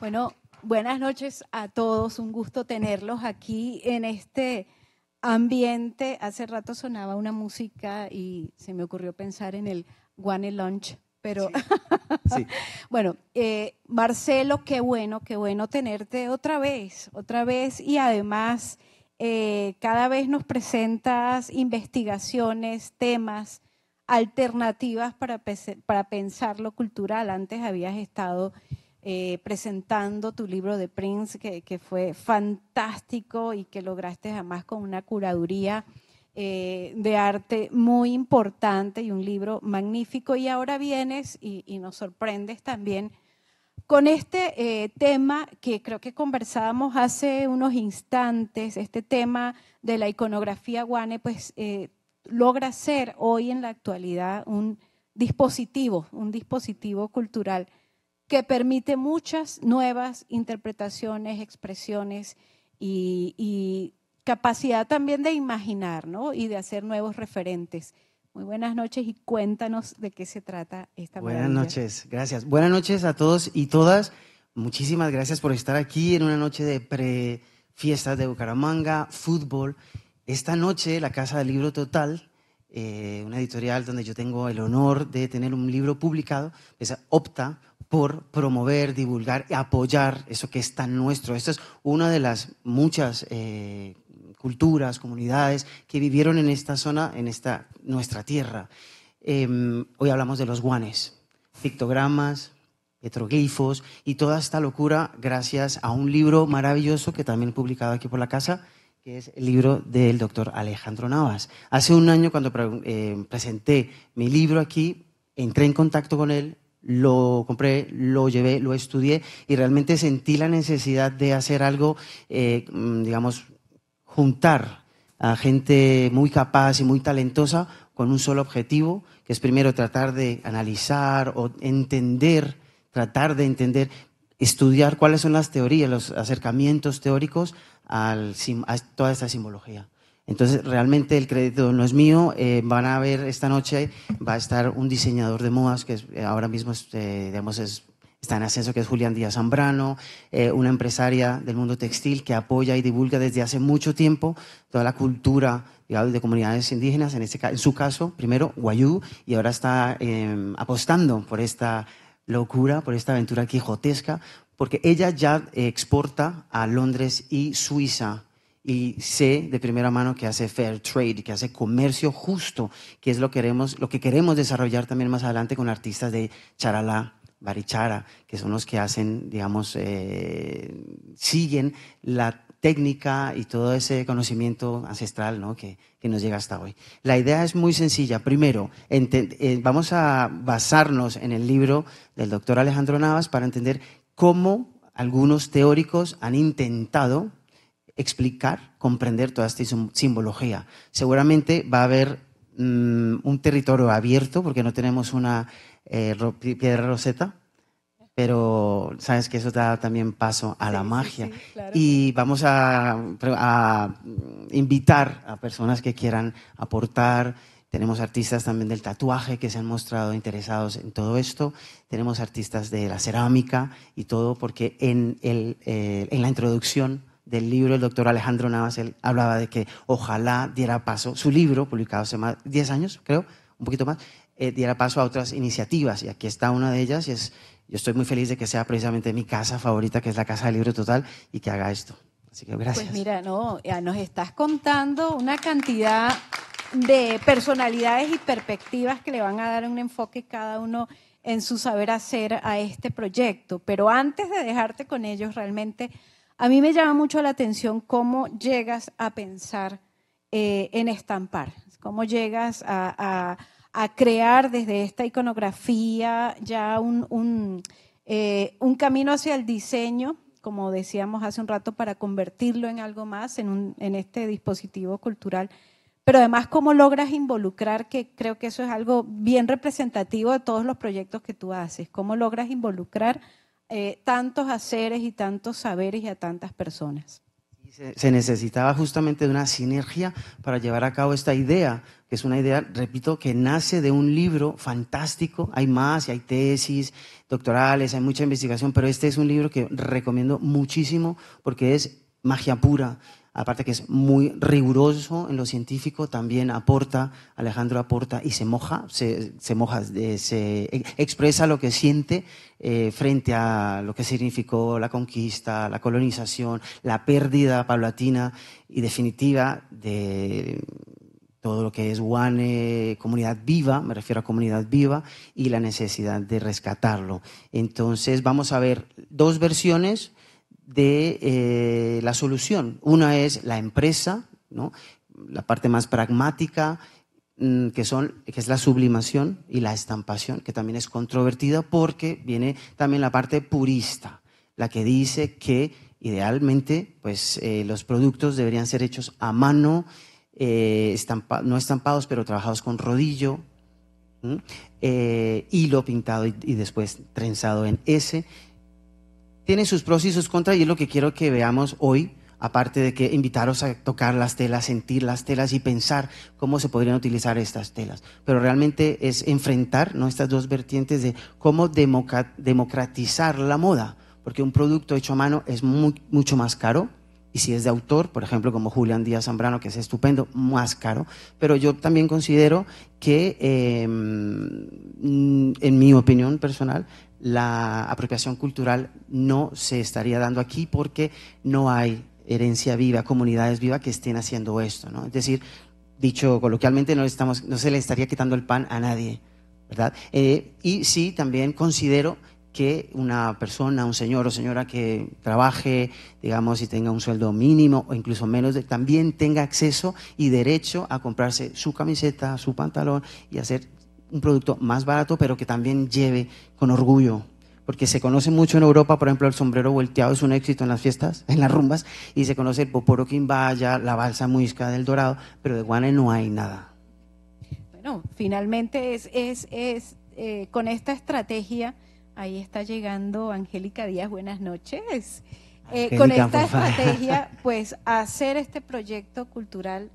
Bueno, buenas noches a todos. Un gusto tenerlos aquí en este ambiente. Hace rato sonaba una música y se me ocurrió pensar en el Guane Lunch, pero bueno, eh, Marcelo, qué bueno, qué bueno tenerte otra vez, otra vez y además eh, cada vez nos presentas investigaciones, temas, alternativas para, para pensar lo cultural. Antes habías estado eh, presentando tu libro de Prince, que, fue fantástico y que lograste además con una curaduría eh, de arte muy importante y un libro magnífico. Y ahora vienes y, nos sorprendes también con este eh, tema que creo que conversábamos hace unos instantes, este tema de la iconografía guane, pues logra ser hoy en la actualidad un dispositivo, un dispositivo cultural que permite muchas nuevas interpretaciones, expresiones y, capacidad también de imaginar ¿no? y de hacer nuevos referentes. Muy buenas noches y cuéntanos de qué se trata esta Buenas noches, gracias. Buenas noches a todos y todas. Muchísimas gracias por estar aquí en una noche de pre-fiestas de Bucaramanga, fútbol. Esta noche, la Casa del Libro Total, eh, una editorial donde yo tengo el honor de tener un libro publicado, es opta por promover, divulgar, y apoyar eso que es tan nuestro. Esta es una de las muchas eh, culturas, comunidades que vivieron en esta zona, en esta nuestra tierra. Em, hoy hablamos de los guanes, pictogramas, petroglifos y toda esta locura gracias a un libro maravilloso que también he publicado aquí por la casa, que es el libro del doctor Alejandro Navas. Hace un año cuando eh, presenté mi libro aquí, entré en contacto con él, lo compré, lo llevé, lo estudié y realmente sentí la necesidad de hacer algo, eh, mm, digamos, juntar a gente muy capaz y muy talentosa con un solo objetivo, que es primero tratar de analizar o entender, tratar de entender, estudiar cuáles son las teorías, los acercamientos teóricos a toda esta simbología. Entonces, realmente el crédito no es mío. Eh, van a ver esta noche, va a estar un diseñador de modas que eh, ahora mismo eh, está en ascenso, que es Julián Díaz Zambrano, una empresaria del mundo textil que apoya y divulga desde hace mucho tiempo toda la cultura de comunidades indígenas, en, este, en su caso, primero Guayú, y ahora está em, apostando por esta locura, por esta aventura quijotesca, porque ella ya exporta a Londres y Suiza y sé de primera mano que hace fair trade, que hace comercio justo, que es lo, queremos, lo que queremos desarrollar también más adelante con artistas de charala, Barichara, que son los que hacen, digamos, eh, siguen la técnica y todo ese conocimiento ancestral ¿no? que, que, nos llega hasta hoy. La idea es muy sencilla. Primero, eh, vamos a basarnos en el libro del doctor Alejandro Navas para entender cómo algunos teóricos han intentado explicar, comprender toda esta simbología. Seguramente va a haber mm, un territorio abierto porque no tenemos una eh, piedra roseta, pero sabes que eso da también paso a la magia. Y vamos a, invitar a personas que quieran aportar. Tenemos artistas también del tatuaje que se han mostrado interesados en todo esto. Tenemos artistas de la cerámica y todo, porque en eh, la introducción del libro el doctor Alejandro Navas, él hablaba de que ojalá diera paso, su libro, publicado hace más 10 años, creo, un poquito más, eh, diera paso a otras iniciativas. Y aquí está una de ellas y es, yo estoy muy feliz de que sea precisamente mi casa favorita, que es la Casa del Libro Total, y que haga esto. Así que gracias. Pues mira, no, nos estás contando una cantidad de personalidades y perspectivas que le van a dar un enfoque cada uno en su saber hacer a este proyecto. Pero antes de dejarte con ellos, realmente a mí me llama mucho la atención cómo llegas a pensar eh, en estampar, cómo llegas a, crear desde esta iconografía ya eh, un, camino hacia el diseño, como decíamos hace un rato, para convertirlo en algo más, en, en este dispositivo cultural pero además cómo logras involucrar, que creo que eso es algo bien representativo de todos los proyectos que tú haces, cómo logras involucrar eh, tantos haceres y tantos saberes y a tantas personas. Se necesitaba justamente de una sinergia para llevar a cabo esta idea, que es una idea, repito, que nace de un libro fantástico. Hay más, y hay tesis doctorales, hay mucha investigación, pero este es un libro que recomiendo muchísimo porque es magia pura aparte que es muy riguroso en lo científico, también aporta, Alejandro aporta y se moja, se, se moja, eh, se expresa lo que siente eh, frente a lo que significó la conquista, la colonización, la pérdida paulatina y definitiva de todo lo que es Guane, comunidad viva, me refiero a comunidad viva, y la necesidad de rescatarlo. Entonces vamos a ver dos versiones de eh, la solución. Una es la empresa, ¿no? la parte más pragmática, mm, que, son, que es la sublimación y la estampación, que también es controvertida porque viene también la parte purista, la que dice que idealmente pues, eh, los productos deberían ser hechos a mano, eh, no estampados, pero trabajados con rodillo, hilo pintado y después trenzado en S tiene sus pros y sus contras y es lo que quiero que veamos hoy, aparte de que invitaros a tocar las telas, sentir las telas y pensar cómo se podrían utilizar estas telas. Pero realmente es enfrentar ¿no? estas dos vertientes de cómo democratizar la moda, porque un producto hecho a mano es mucho más caro. Y si es de autor, por ejemplo, como Julián Díaz Zambrano, que es estupendo, más caro. Pero yo también considero que, em, en mi opinión personal, la apropiación cultural no se estaría dando aquí porque no hay herencia viva, comunidades vivas que estén haciendo esto. ¿no? Es decir, dicho coloquialmente, no, estamos, no se le estaría quitando el pan a nadie. ¿verdad? Eh, y sí, también considero que una persona, un señor o señora que trabaje, digamos, y tenga un sueldo mínimo o incluso menos, también tenga acceso y derecho a comprarse su camiseta, su pantalón y hacer un producto más barato, pero que también lleve con orgullo. Porque se conoce mucho en Europa, por ejemplo, el sombrero volteado es un éxito en las fiestas, en las rumbas, y se conoce el poporo quimbaya, la balsa muisca del dorado, pero de guane no hay nada. Bueno, finalmente es, es, eh, con esta estrategia, ahí está llegando Angélica Díaz, buenas noches. Eh, con esta estrategia, pues hacer este proyecto cultural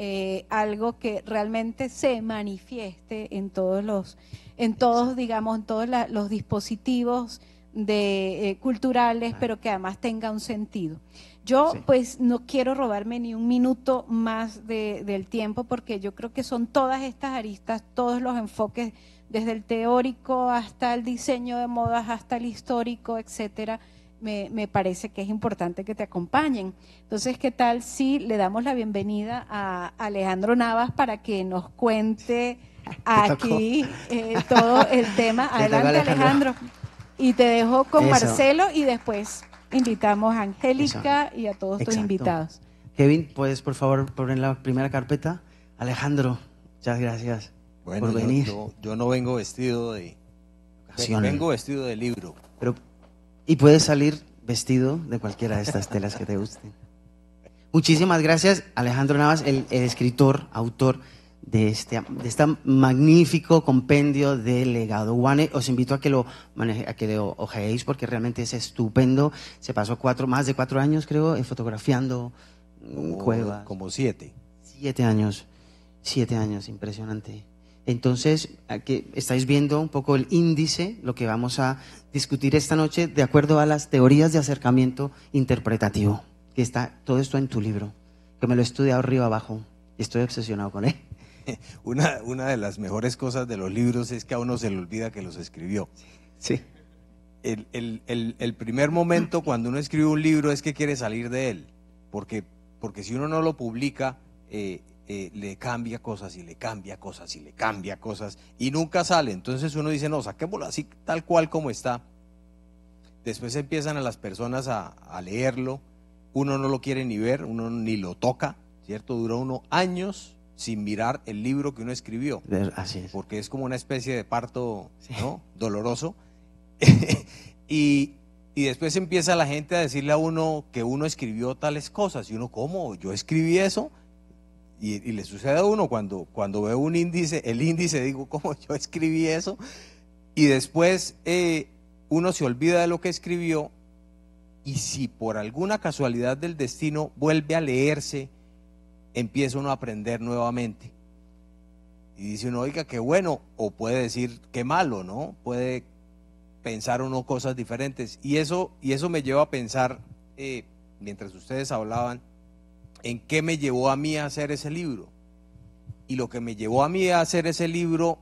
eh, algo que realmente se manifieste en todos los, en todos, digamos, todos los dispositivos eh, culturales, pero que además tenga un sentido. Yo pues no quiero robarme ni un minuto más del tiempo porque yo creo que son todas estas aristas, todos los enfoques, desde el teórico hasta el diseño de modas, hasta el histórico, etcétera me, parece que es importante que te acompañen. Entonces, ¿qué tal si le damos la bienvenida a Alejandro Navas para que nos cuente aquí eh, todo el tema? Adelante, Alejandro. Y te dejo con Marcelo y después invitamos a Angélica y a todos los invitados. Kevin, ¿puedes, por favor, poner la primera carpeta. Alejandro, muchas gracias por venir. Yo, no vengo vestido de... Vengo vestido de libro. Pero y puedes salir vestido de cualquiera de estas telas que te gusten. Muchísimas gracias, Alejandro Navas, el, escritor, autor de este, de este magnífico compendio de legado Os invito a que lo maneje, a que lo ojeéis porque realmente es estupendo. Se pasó más de cuatro años, creo, eh, fotografiando uh, cuevas. Como siete. Siete años. Siete años, impresionante. Entonces, aquí estáis viendo un poco el índice, lo que vamos a discutir esta noche, de acuerdo a las teorías de acercamiento interpretativo, que está todo esto en tu libro, que me lo he estudiado arriba abajo y estoy obsesionado con él. Una, de las mejores cosas de los libros es que a uno se le olvida que los escribió. Sí. El, primer momento cuando uno escribe un libro es que quiere salir de él, porque, porque si uno no lo publica, eh, eh, le cambia cosas y le cambia cosas y le cambia cosas y nunca sale. Entonces uno dice, no, saquémoslo así tal cual como está. Después empiezan a las personas a, leerlo, uno no lo quiere ni ver, uno ni lo toca, ¿cierto? Duró uno años sin mirar el libro que uno escribió. Así es. Porque es como una especie de parto doloroso. y, y después empieza la gente a decirle a uno que uno escribió tales cosas. Y uno, ¿cómo? Yo escribí eso. Y, le sucede a uno cuando, cuando veo un índice, el índice, digo, ¿cómo yo escribí eso? Y después eh, uno se olvida de lo que escribió y si por alguna casualidad del destino vuelve a leerse, empieza uno a aprender nuevamente. Y dice uno, oiga, qué bueno, o puede decir, qué malo, ¿no? Puede pensar uno cosas diferentes. Y eso, y eso me lleva a pensar, eh, mientras ustedes hablaban, en qué me llevó a mí a hacer ese libro. Y lo que me llevó a mí a hacer ese libro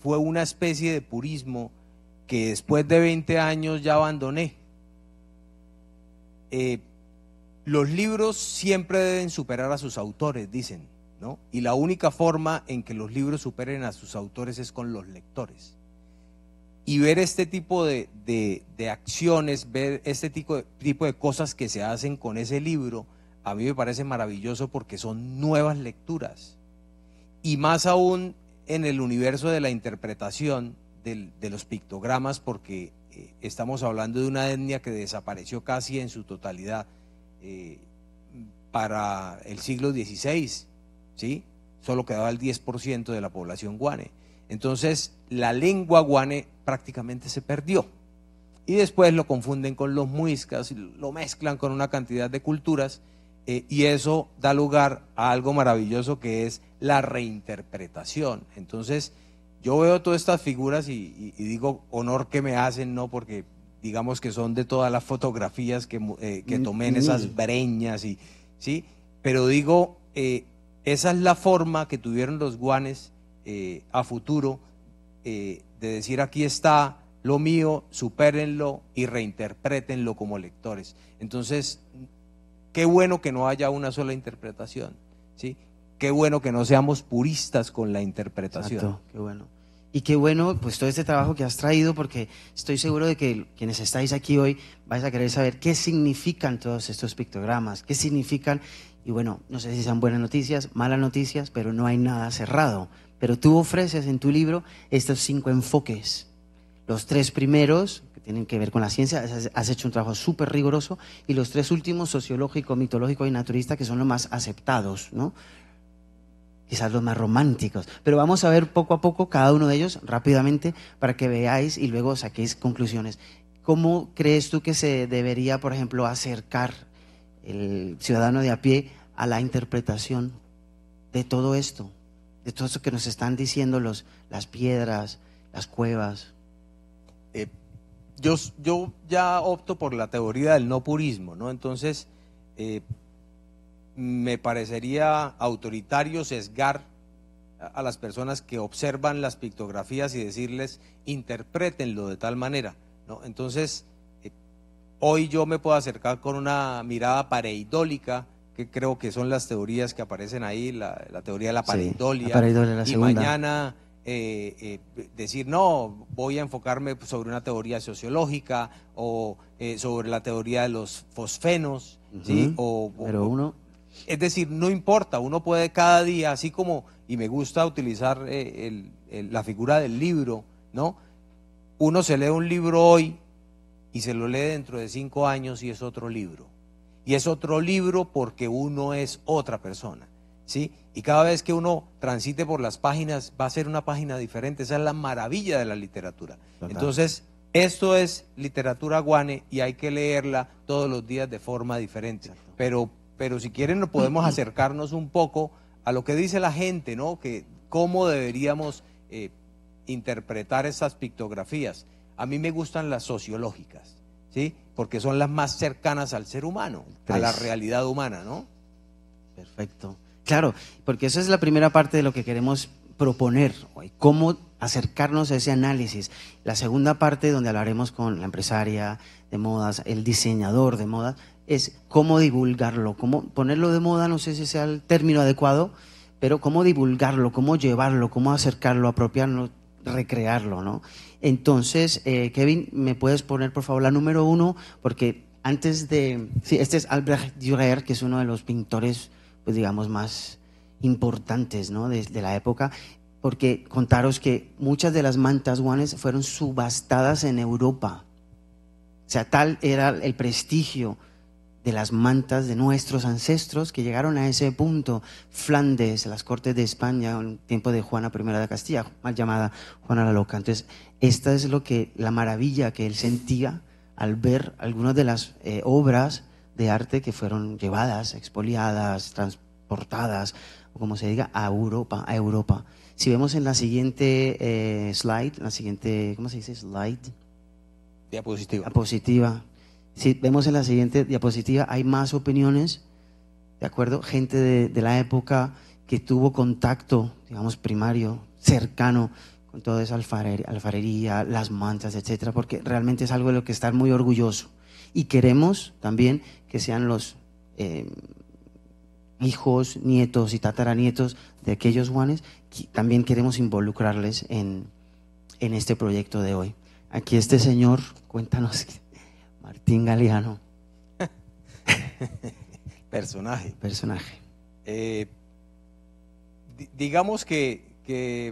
fue una especie de purismo que después de 20 años ya abandoné. Eh, los libros siempre deben superar a sus autores, dicen, ¿no? Y la única forma en que los libros superen a sus autores es con los lectores. Y ver este tipo de, acciones, ver este tipo tipo de cosas que se hacen con ese libro, a mí me parece maravilloso porque son nuevas lecturas. Y más aún en el universo de la interpretación de los pictogramas, porque eh, estamos hablando de una etnia que desapareció casi en su totalidad eh, para el siglo XVI, ¿sí? Solo quedaba el 10% de la población guane. Entonces, la lengua guane prácticamente se perdió. Y después lo confunden con los muiscas, lo mezclan con una cantidad de culturas eh, y eso da lugar a algo maravilloso que es la reinterpretación. Entonces, yo veo todas estas figuras y, digo honor que me hacen, ¿no? Porque digamos que son de todas las fotografías que, eh, mm, tomé en esas mm. breñas, y, ¿sí? Pero digo, eh, esa es la forma que tuvieron los guanes a futuro de decir aquí está lo mío, supérenlo y reinterpretenlo como lectores. Entonces, Qué bueno que no haya una sola interpretación, ¿sí? Qué bueno que no seamos puristas con la interpretación. qué bueno. Y qué bueno, pues todo este trabajo que has traído, porque estoy seguro de que quienes estáis aquí hoy vais a querer saber qué significan todos estos pictogramas, qué significan. Y bueno, no sé si sean buenas noticias, malas noticias, pero no hay nada cerrado. Pero tú ofreces en tu libro estos cinco enfoques. Los tres primeros, tienen que ver con la ciencia. Has hecho un trabajo súper riguroso y los tres últimos, sociológico, mitológico y naturista, que son los más aceptados, ¿no? quizás los más románticos. Pero vamos a ver poco a poco cada uno de ellos rápidamente para que veáis y luego saquéis conclusiones. ¿Cómo crees tú que se debería, por ejemplo, acercar el ciudadano de a pie a la interpretación de todo esto? De todo esto que nos están diciendo los, las piedras, las cuevas, yo, yo ya opto por la teoría del no purismo, ¿no? Entonces, eh, me parecería autoritario sesgar a las personas que observan las pictografías y decirles, interpretenlo de tal manera, ¿no? Entonces, eh, hoy yo me puedo acercar con una mirada pareidólica, que creo que son las teorías que aparecen ahí, la, teoría de la pareidolia, sí, y mañana eh, eh, decir, no, voy a enfocarme sobre una teoría sociológica o eh, sobre la teoría de los fosfenos, ¿sí? Pero uno... Es decir, no importa, uno puede cada día, así como, y me gusta utilizar eh, la figura del libro, ¿no? Uno se lee un libro hoy y se lo lee dentro de cinco años y es otro libro. Y es otro libro porque uno es otra persona, ¿sí? Y cada vez que uno transite por las páginas, va a ser una página diferente. Esa es la maravilla de la literatura. Entonces, esto es literatura guane y hay que leerla todos los días de forma diferente. Pero, pero si quieren, podemos acercarnos un poco a lo que dice la gente, ¿no? Que cómo deberíamos eh, interpretar esas pictografías. A mí me gustan las sociológicas, ¿sí? Porque son las más cercanas al ser humano, a la realidad humana, ¿no? Perfecto. Claro, porque esa es la primera parte de lo que queremos proponer hoy, cómo acercarnos a ese análisis. La segunda parte, donde hablaremos con la empresaria de modas, el diseñador de modas, es cómo divulgarlo, cómo ponerlo de moda, no sé si sea el término adecuado, pero cómo divulgarlo, cómo llevarlo, cómo acercarlo, apropiarlo, recrearlo, ¿no? Entonces, eh, Kevin, ¿me puedes poner por favor la número uno? Porque antes de... Sí, este es Albrecht Dürer, que es uno de los pintores pues digamos, más importantes ¿no? de, la época, porque contaros que muchas de las mantas guanes fueron subastadas en Europa. O sea, tal era el prestigio de las mantas de nuestros ancestros que llegaron a ese punto. Flandes, las cortes de España, en tiempo de Juana I de Castilla, mal llamada Juana la Loca. Entonces, esta es lo que la maravilla que él sentía al ver algunas de las eh, obras de arte que fueron llevadas, expoliadas, transportadas, o como se diga, a Europa, a Europa. Si vemos en la siguiente eh, slide, la siguiente, ¿cómo se dice? Slide. Diapositiva. Diapositiva. Si vemos en la siguiente diapositiva, hay más opiniones, ¿de acuerdo? Gente de, la época que tuvo contacto, digamos, primario, cercano con toda esa alfarería, las mantas, etcétera, porque realmente es algo de lo que estar muy orgulloso y queremos también que sean los eh, hijos, nietos y tataranietos de aquellos Juanes, también queremos involucrarles en, este proyecto de hoy. Aquí este señor, cuéntanos, Martín Galeano. Personaje. Personaje. Eh, digamos que,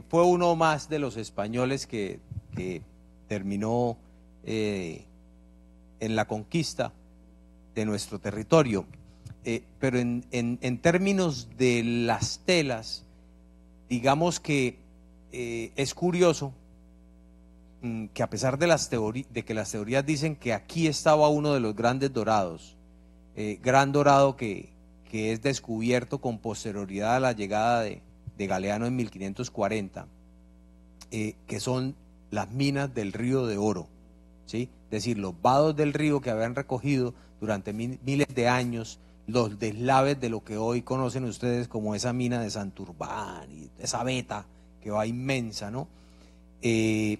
fue uno más de los españoles que, que terminó eh, en la conquista de nuestro territorio. Eh, pero en, términos de las telas, digamos que eh, es curioso mm, que a pesar de, las de que las teorías dicen que aquí estaba uno de los grandes dorados, eh, gran dorado que, es descubierto con posterioridad a la llegada de, de Galeano en 1540, que son las minas del río de oro, ¿sí? decir, los vados del río que habían recogido durante miles de años los deslaves de lo que hoy conocen ustedes como esa mina de Santurbán y esa beta que va inmensa, ¿no? Eh,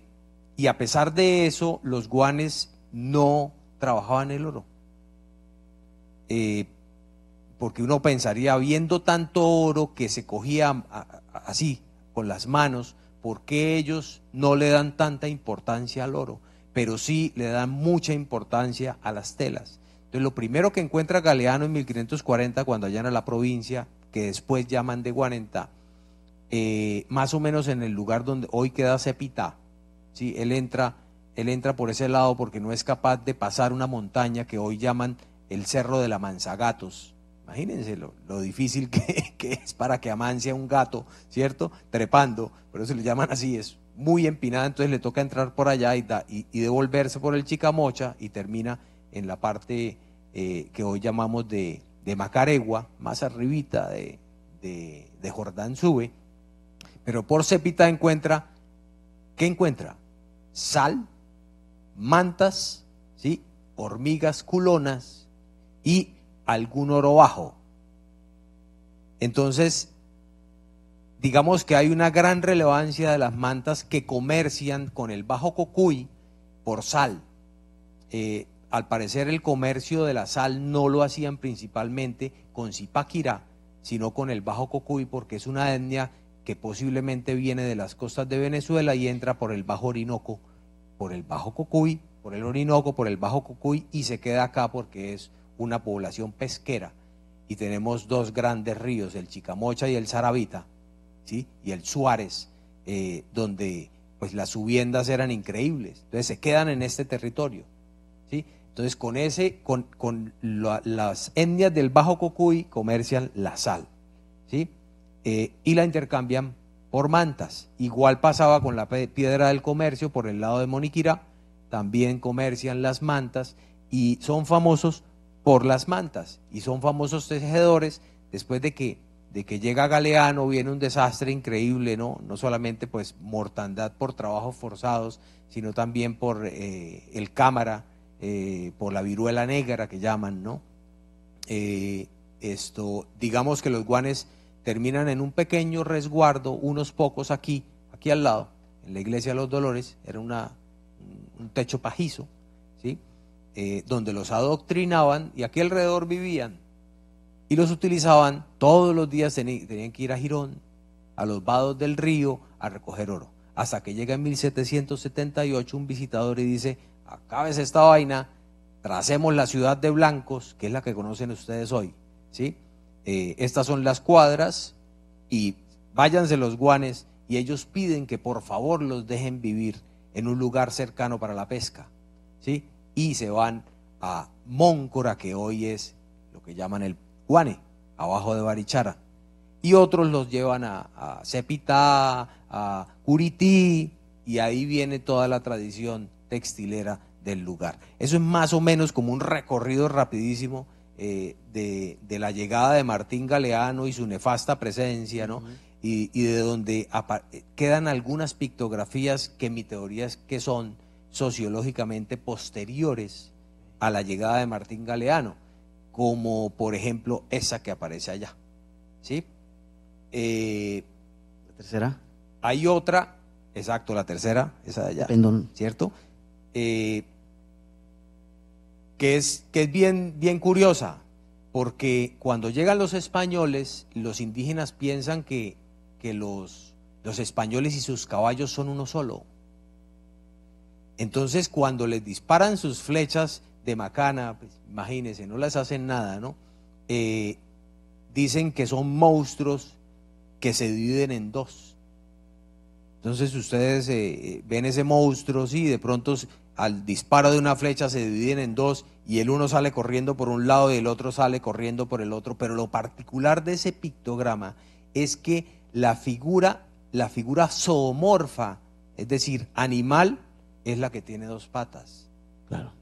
y a pesar de eso, los guanes no trabajaban el oro. Eh, porque uno pensaría, viendo tanto oro que se cogía así, con las manos, ¿por qué ellos no le dan tanta importancia al oro? pero sí le dan mucha importancia a las telas. Entonces, lo primero que encuentra Galeano en 1540, cuando allana la provincia, que después llaman de Guarenta, eh, más o menos en el lugar donde hoy queda Cepita, ¿sí? él, entra, él entra por ese lado porque no es capaz de pasar una montaña que hoy llaman el Cerro de la Manzagatos. Imagínense lo, difícil que, es para que amance un gato, ¿cierto? Trepando, por eso le llaman así, es muy empinada, entonces le toca entrar por allá y, y, devolverse por el Chicamocha y termina en la parte eh, que hoy llamamos de, Macaregua, más arribita de, Jordán Sube, pero por Cepita encuentra, ¿qué encuentra? Sal, mantas, ¿sí? hormigas culonas y algún oro bajo. Entonces, digamos que hay una gran relevancia de las mantas que comercian con el Bajo Cocuy por sal. Eh, al parecer el comercio de la sal no lo hacían principalmente con Zipaquirá, sino con el Bajo Cocuy, porque es una etnia que posiblemente viene de las costas de Venezuela y entra por el Bajo Orinoco, por el Bajo Cocuy, por el Orinoco, por el Bajo Cocuy y se queda acá porque es una población pesquera. Y tenemos dos grandes ríos, el Chicamocha y el Saravita y el Suárez, eh, donde pues las subiendas eran increíbles. Entonces se quedan en este territorio. ¿sí? Entonces con, ese, con, las etnias del Bajo Cocuy comercian la sal ¿sí? Eh, y la intercambian por mantas. Igual pasaba con la piedra del comercio por el lado de Moniquirá, también comercian las mantas y son famosos por las mantas y son famosos tejedores después de que de que llega Galeano, viene un desastre increíble, ¿no? No solamente pues mortandad por trabajos forzados, sino también por eh, el cámara, eh, por la viruela negra que llaman, ¿no? Eh, esto, digamos que los guanes terminan en un pequeño resguardo, unos pocos aquí, aquí al lado, en la iglesia de los Dolores, era un techo pajizo, ¿sí? donde los adoctrinaban y aquí alrededor vivían y los utilizaban todos los días, tenían que ir a Girón, a los vados del río, a recoger oro. Hasta que llega en 1778 un visitador y dice, acabes esta vaina, tracemos la ciudad de blancos, que es la que conocen ustedes hoy. ¿sí? Eh, estas son las cuadras y váyanse los guanes y ellos piden que por favor los dejen vivir en un lugar cercano para la pesca. ¿sí? Y se van a Móncora, que hoy es lo que llaman el abajo de Barichara. Y otros los llevan a, Cepitá, a Curití, y ahí viene toda la tradición textilera del lugar. Eso es más o menos como un recorrido rapidísimo eh, de, la llegada de Martín Galeano y su nefasta presencia, ¿no? y, de donde quedan algunas pictografías que mi teoría es que son sociológicamente posteriores a la llegada de Martín Galeano como por ejemplo esa que aparece allá. ¿Sí? Eh, la tercera. Hay otra, exacto, la tercera, esa de allá. ¿Cierto? Eh, que es, que es bien, bien curiosa, porque cuando llegan los españoles, los indígenas piensan que, los, los españoles y sus caballos son uno solo. Entonces, cuando les disparan sus flechas, de Macana, pues, imagínense, no les hacen nada, ¿no? Eh, dicen que son monstruos que se dividen en dos. Entonces ustedes eh, ven ese monstruo, y de pronto al disparo de una flecha se dividen en dos y el uno sale corriendo por un lado y el otro sale corriendo por el otro, pero lo particular de ese pictograma es que la figura, la figura zoomorfa, es decir, animal, es la que tiene dos patas. Claro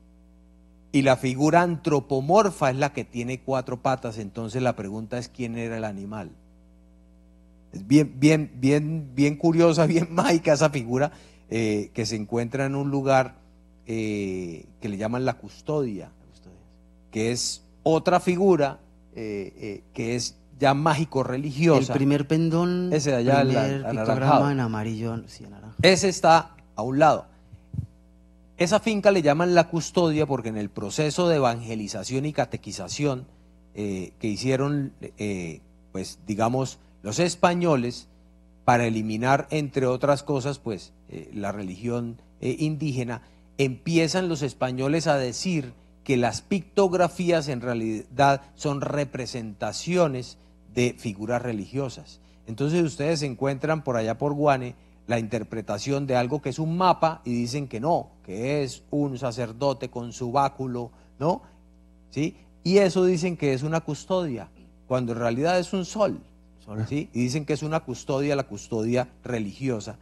y la figura antropomorfa es la que tiene cuatro patas, entonces la pregunta es quién era el animal. Es bien, bien, bien, bien curiosa, bien mágica esa figura eh, que se encuentra en un lugar eh, que le llaman la custodia, que es otra figura eh, que es ya mágico religiosa. El primer pendón, ese allá, primer en amarillo, Ese está a un lado. Esa finca le llaman la custodia porque en el proceso de evangelización y catequización eh, que hicieron, eh, pues digamos, los españoles para eliminar, entre otras cosas, pues eh, la religión indígena, empiezan los españoles a decir que las pictografías en realidad son representaciones de figuras religiosas. Entonces ustedes se encuentran por allá por Guane la interpretación de algo que es un mapa y dicen que no, que es un sacerdote con su báculo, ¿no? ¿Sí? Y eso dicen que es una custodia, cuando en realidad es un sol, ¿sí? Y dicen que es una custodia, la custodia religiosa.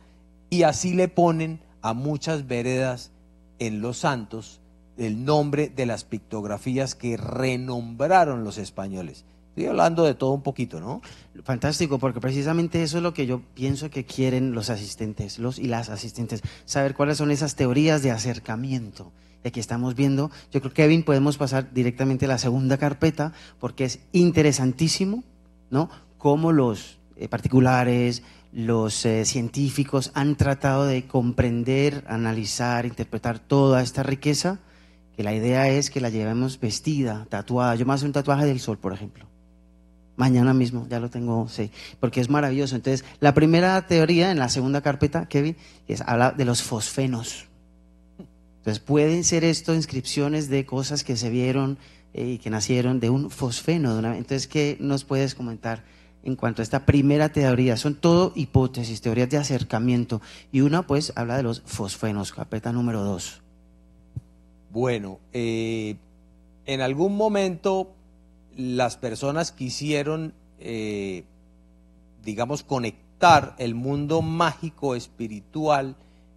Y así le ponen a muchas veredas en los santos el nombre de las pictografías que renombraron los españoles. Estoy hablando de todo un poquito, ¿no? Fantástico, porque precisamente eso es lo que yo pienso que quieren los asistentes, los y las asistentes, saber cuáles son esas teorías de acercamiento. de que estamos viendo, yo creo que Kevin podemos pasar directamente a la segunda carpeta, porque es interesantísimo, ¿no? Cómo los eh, particulares, los eh, científicos han tratado de comprender, analizar, interpretar toda esta riqueza, que la idea es que la llevemos vestida, tatuada. Yo me hago un tatuaje del sol, por ejemplo Mañana mismo, ya lo tengo, sí, porque es maravilloso. Entonces, la primera teoría en la segunda carpeta, Kevin, es, habla de los fosfenos. Entonces, pueden ser esto inscripciones de cosas que se vieron eh, y que nacieron de un fosfeno. De una... Entonces, ¿qué nos puedes comentar en cuanto a esta primera teoría? Son todo hipótesis, teorías de acercamiento. Y una, pues, habla de los fosfenos, carpeta número dos. Bueno, eh, en algún momento las personas quisieron, eh, digamos, conectar el mundo mágico espiritual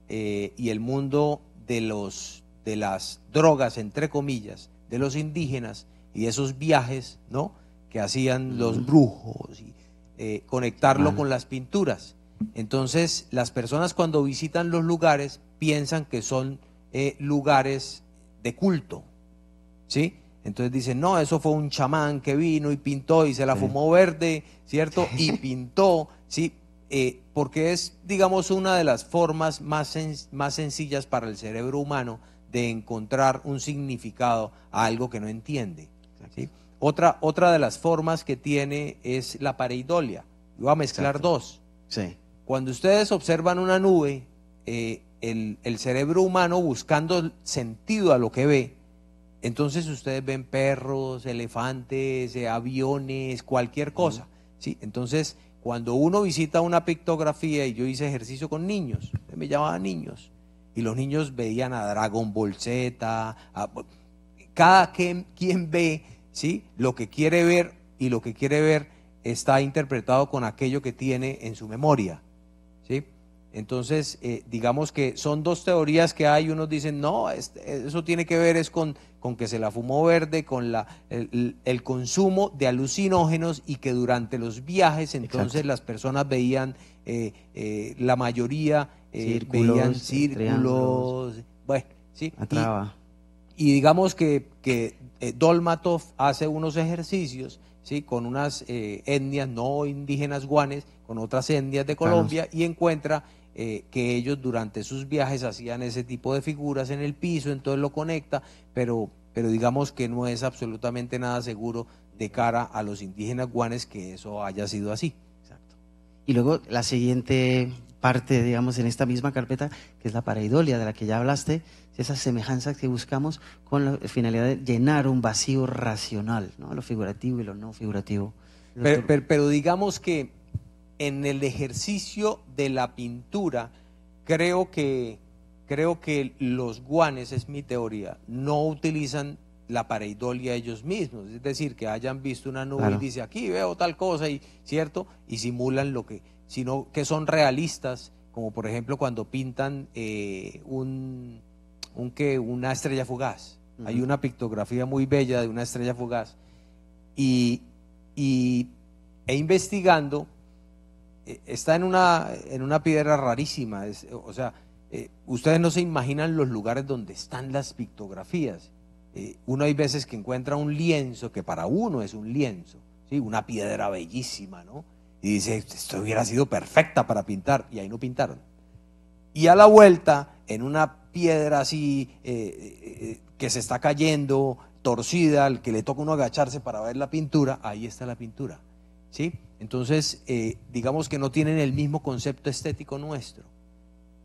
eh, y el mundo de, los, de las drogas, entre comillas, de los indígenas y esos viajes, ¿no? Que hacían los brujos y eh, conectarlo con las pinturas. Entonces, las personas cuando visitan los lugares piensan que son lugares de culto, ¿sí? Entonces dicen, no, eso fue un chamán que vino y pintó y se la fumó verde, ¿cierto? Y pintó, ¿sí? Eh, porque es, digamos, una de las formas más, más sencillas para el cerebro humano de encontrar un significado a algo que no entiende. Otra, otra de las formas que tiene es la pareidolia. Voy a mezclar dos. Sí. Cuando ustedes observan una nube, eh, el, cerebro humano buscando sentido a lo que ve, entonces ustedes ven perros, elefantes, eh, aviones, cualquier cosa. ¿sí? Entonces, cuando uno visita una pictografía y yo hice ejercicio con niños, me llamaban niños, y los niños veían a Dragon Ball Z, cada quien, quien ve ¿sí? lo que quiere ver y lo que quiere ver está interpretado con aquello que tiene en su memoria. Entonces, eh, digamos que son dos teorías que hay. Unos dicen, no, eso tiene que ver es con, con, que se la fumó verde, con la, el, consumo de alucinógenos y que durante los viajes entonces las personas veían, eh, eh, la mayoría veían círculos, bueno, sí. Y, y, digamos que, que Dolmatov hace unos ejercicios. ¿Sí? con unas eh, etnias no indígenas guanes, con otras etnias de Colombia, y encuentra eh, que ellos durante sus viajes hacían ese tipo de figuras en el piso, entonces lo conecta, pero, pero digamos que no es absolutamente nada seguro de cara a los indígenas guanes que eso haya sido así. Exacto. Y luego la siguiente parte, digamos, en esta misma carpeta, que es la pareidolia de la que ya hablaste, esa semejanza que buscamos con la finalidad de llenar un vacío racional, ¿no? lo figurativo y lo no figurativo. pero, pero digamos que en el ejercicio de la pintura, creo que, creo que los guanes, es mi teoría, no utilizan la pareidolia ellos mismos, es decir, que hayan visto una nube y dice aquí veo tal cosa y cierto y simulan lo que, sino que son realistas, como por ejemplo cuando pintan eh, un, un que una estrella fugaz, hay una pictografía muy bella de una estrella fugaz y, y e investigando eh, está en una, en una piedra rarísima. Es, o sea, eh, ustedes no se imaginan los lugares donde están las pictografías. Eh, uno hay veces que encuentra un lienzo que para uno es un lienzo, ¿sí? una piedra bellísima, ¿no? Y dice, esto hubiera sido perfecta para pintar, y ahí no pintaron. Y a la vuelta, en una piedra así que se está cayendo, torcida, al que le toca uno agacharse para ver la pintura, ahí está la pintura. ¿sí? Entonces, eh, digamos que no tienen el mismo concepto estético nuestro.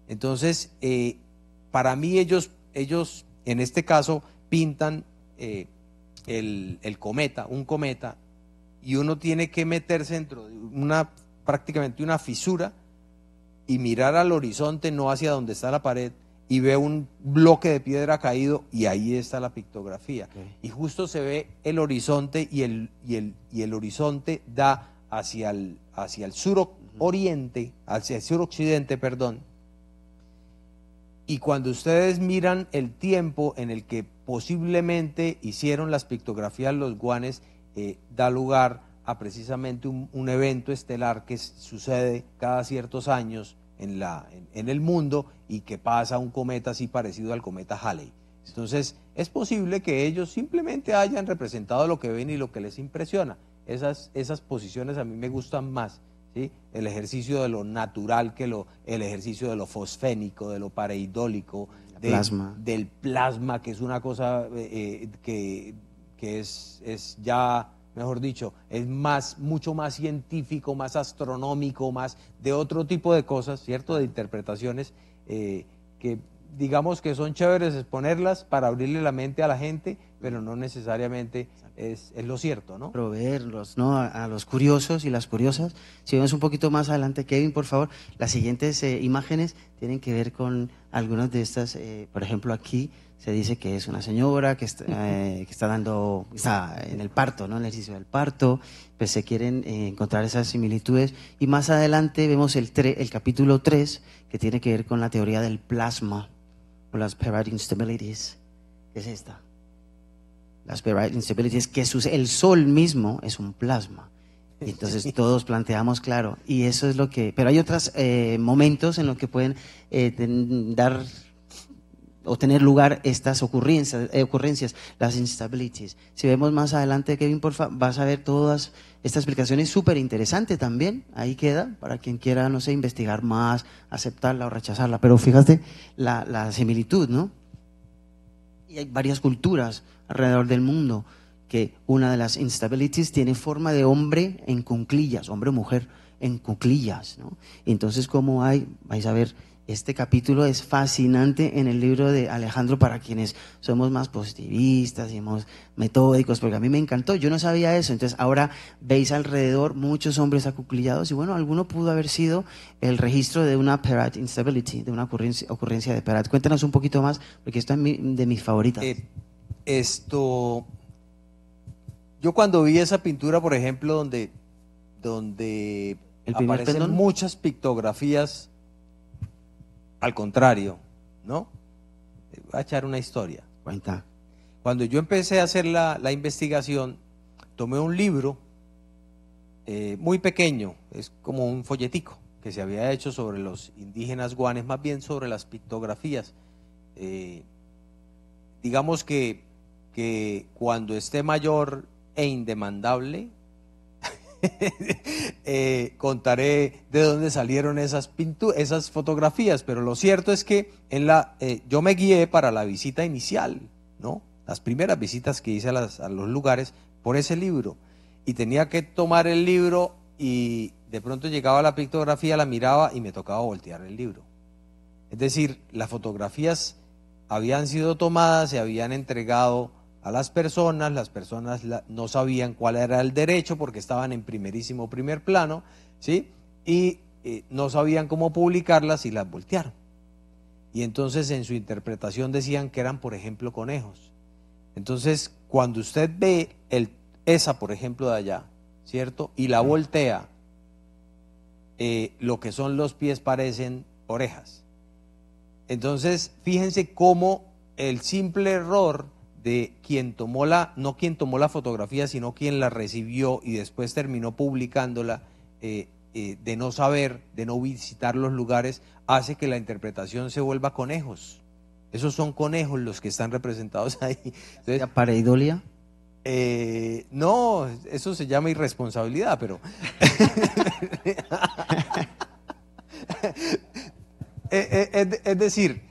Entonces, eh, para mí ellos, ellos, en este caso, pintan eh, el, el, cometa, un cometa, y uno tiene que meterse dentro de una, prácticamente una fisura y mirar al horizonte, no hacia donde está la pared, y ve un bloque de piedra caído y ahí está la pictografía. Y justo se ve el horizonte y el, el, y el horizonte da hacia el, hacia sur oriente, hacia el sur occidente, perdón. Y cuando ustedes miran el tiempo en el que posiblemente hicieron las pictografías los guanes, eh, da lugar a precisamente un evento estelar que sucede cada ciertos años en, la, en, el mundo y que pasa un cometa así parecido al cometa Halley. Entonces, es posible que ellos simplemente hayan representado lo que ven y lo que les impresiona. Esas, esas posiciones a mí me gustan más. ¿sí? El ejercicio de lo natural que lo, el ejercicio de lo fosfénico, de lo pareidólico, del plasma, que es una cosa eh, eh, que, es, es ya mejor dicho, es más, mucho más científico, más astronómico, más de otro tipo de cosas, ¿cierto? De interpretaciones eh, que digamos que son chéveres exponerlas para abrirle la mente a la gente, pero no necesariamente es, lo cierto, ¿no? Proveerlos, ¿no? A, los curiosos y las curiosas. Si vemos un poquito más adelante, Kevin, por favor, las siguientes eh, imágenes tienen que ver con algunas de estas, eh, por ejemplo, aquí se dice que es una señora que eh, está, dando, está en el parto, ¿no? En el ejercicio del parto, pues se quieren eh, encontrar esas similitudes. Y más adelante vemos el, el capítulo 3, que tiene que ver con la teoría del plasma, o las parietal instabilities, que es esta. Las parietal instabilities, que el sol mismo es un plasma. entonces todos planteamos, claro, y eso es lo que... Pero hay otros eh, momentos en los que pueden dar o tener lugar estas eh, ocurrencias, las instabilities. Si vemos más adelante, Kevin, porfa, vas a ver todas estas explicaciones súper interesante también. Ahí queda para quien quiera, no sé, investigar más, aceptarla o rechazarla. Pero fíjate la, similitud, ¿no? Y hay varias culturas alrededor del mundo que una de las instabilities tiene forma de hombre en cuclillas, hombre o mujer en cuclillas, ¿no? entonces, ¿cómo hay, vais a ver este capítulo es fascinante en el libro de Alejandro para quienes somos más positivistas y más metódicos, porque a mí me encantó, yo no sabía eso, entonces ahora veis alrededor muchos hombres acuclillados y bueno, alguno pudo haber sido el registro de una Perat instability, de una ocurrencia, de Perat. Cuéntanos un poquito más, porque esto es de mis favoritas. Eh, esto, yo cuando vi esa pintura, por ejemplo, donde, donde aparecen muchas pictografías, al contrario, ¿no? Eh, Va a echar una historia. Cuenta. Cuando yo empecé a hacer la, investigación, tomé un libro eh, muy pequeño, es como un folletico que se había hecho sobre los indígenas guanes, más bien sobre las pictografías. Eh, digamos que, que cuando esté mayor e indemandable, Eh, contaré de dónde salieron esas, esas fotografías, pero lo cierto es que en la, eh, yo me guié para la visita inicial, ¿no? las primeras visitas que hice a, a, los lugares por ese libro. Y tenía que tomar el libro y de pronto llegaba la pictografía, la miraba y me tocaba voltear el libro. Es decir, las fotografías habían sido tomadas, se habían entregado a las personas, las personas no sabían cuál era el derecho porque estaban en primerísimo primer plano, ¿sí? Y eh, no sabían cómo publicarlas y las voltearon. Y entonces en su interpretación decían que eran, por ejemplo, conejos. Entonces, cuando usted ve el, esa, por ejemplo, de allá, ¿cierto? Y la voltea, eh, lo que son los pies parecen orejas. Entonces, fíjense cómo el simple error de quien tomó la, no quien tomó la fotografía, sino quien la recibió y después terminó publicándola, eh, eh, de no saber, de no visitar los lugares, hace que la interpretación se vuelva conejos. Esos son conejos los que están representados ahí. Entonces, ¿La eh, no, eso se llama irresponsabilidad, pero... es decir,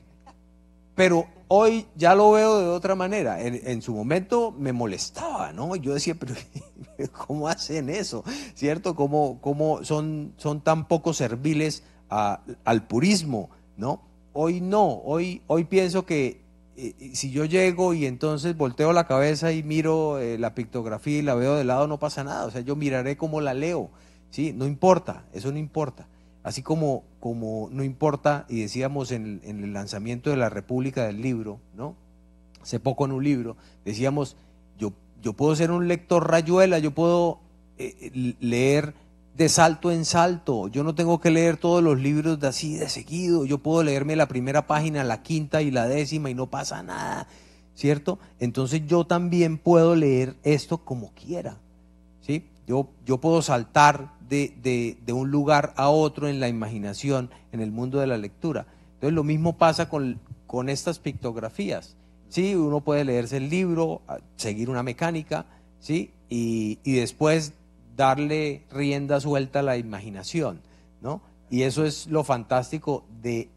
pero Hoy ya lo veo de otra manera. En, su momento me molestaba, ¿no? Yo decía, pero ¿cómo hacen eso? ¿Cierto? ¿Cómo, cómo son, tan poco serviles al purismo, ¿no? Hoy no, hoy, hoy pienso que eh, eh, si yo llego y entonces volteo la cabeza y miro eh, la pictografía y la veo de lado, no pasa nada. O sea, yo miraré cómo la leo, ¿sí? No importa, eso no importa. Así como, como no importa, y decíamos en, el lanzamiento de la República del libro, ¿no? Hace poco en un libro, decíamos, yo, yo puedo ser un lector rayuela, yo puedo eh, eh, leer de salto en salto, yo no tengo que leer todos los libros de así de seguido, yo puedo leerme la primera página, la quinta y la décima y no pasa nada, ¿cierto? Entonces yo también puedo leer esto como quiera, ¿sí? Yo, yo puedo saltar de, un lugar a otro en la imaginación, en el mundo de la lectura. Entonces lo mismo pasa con, estas pictografías. ¿sí? Uno puede leerse el libro, seguir una mecánica, ¿sí? y, y después darle rienda suelta a la imaginación. ¿no? Y eso es lo fantástico de,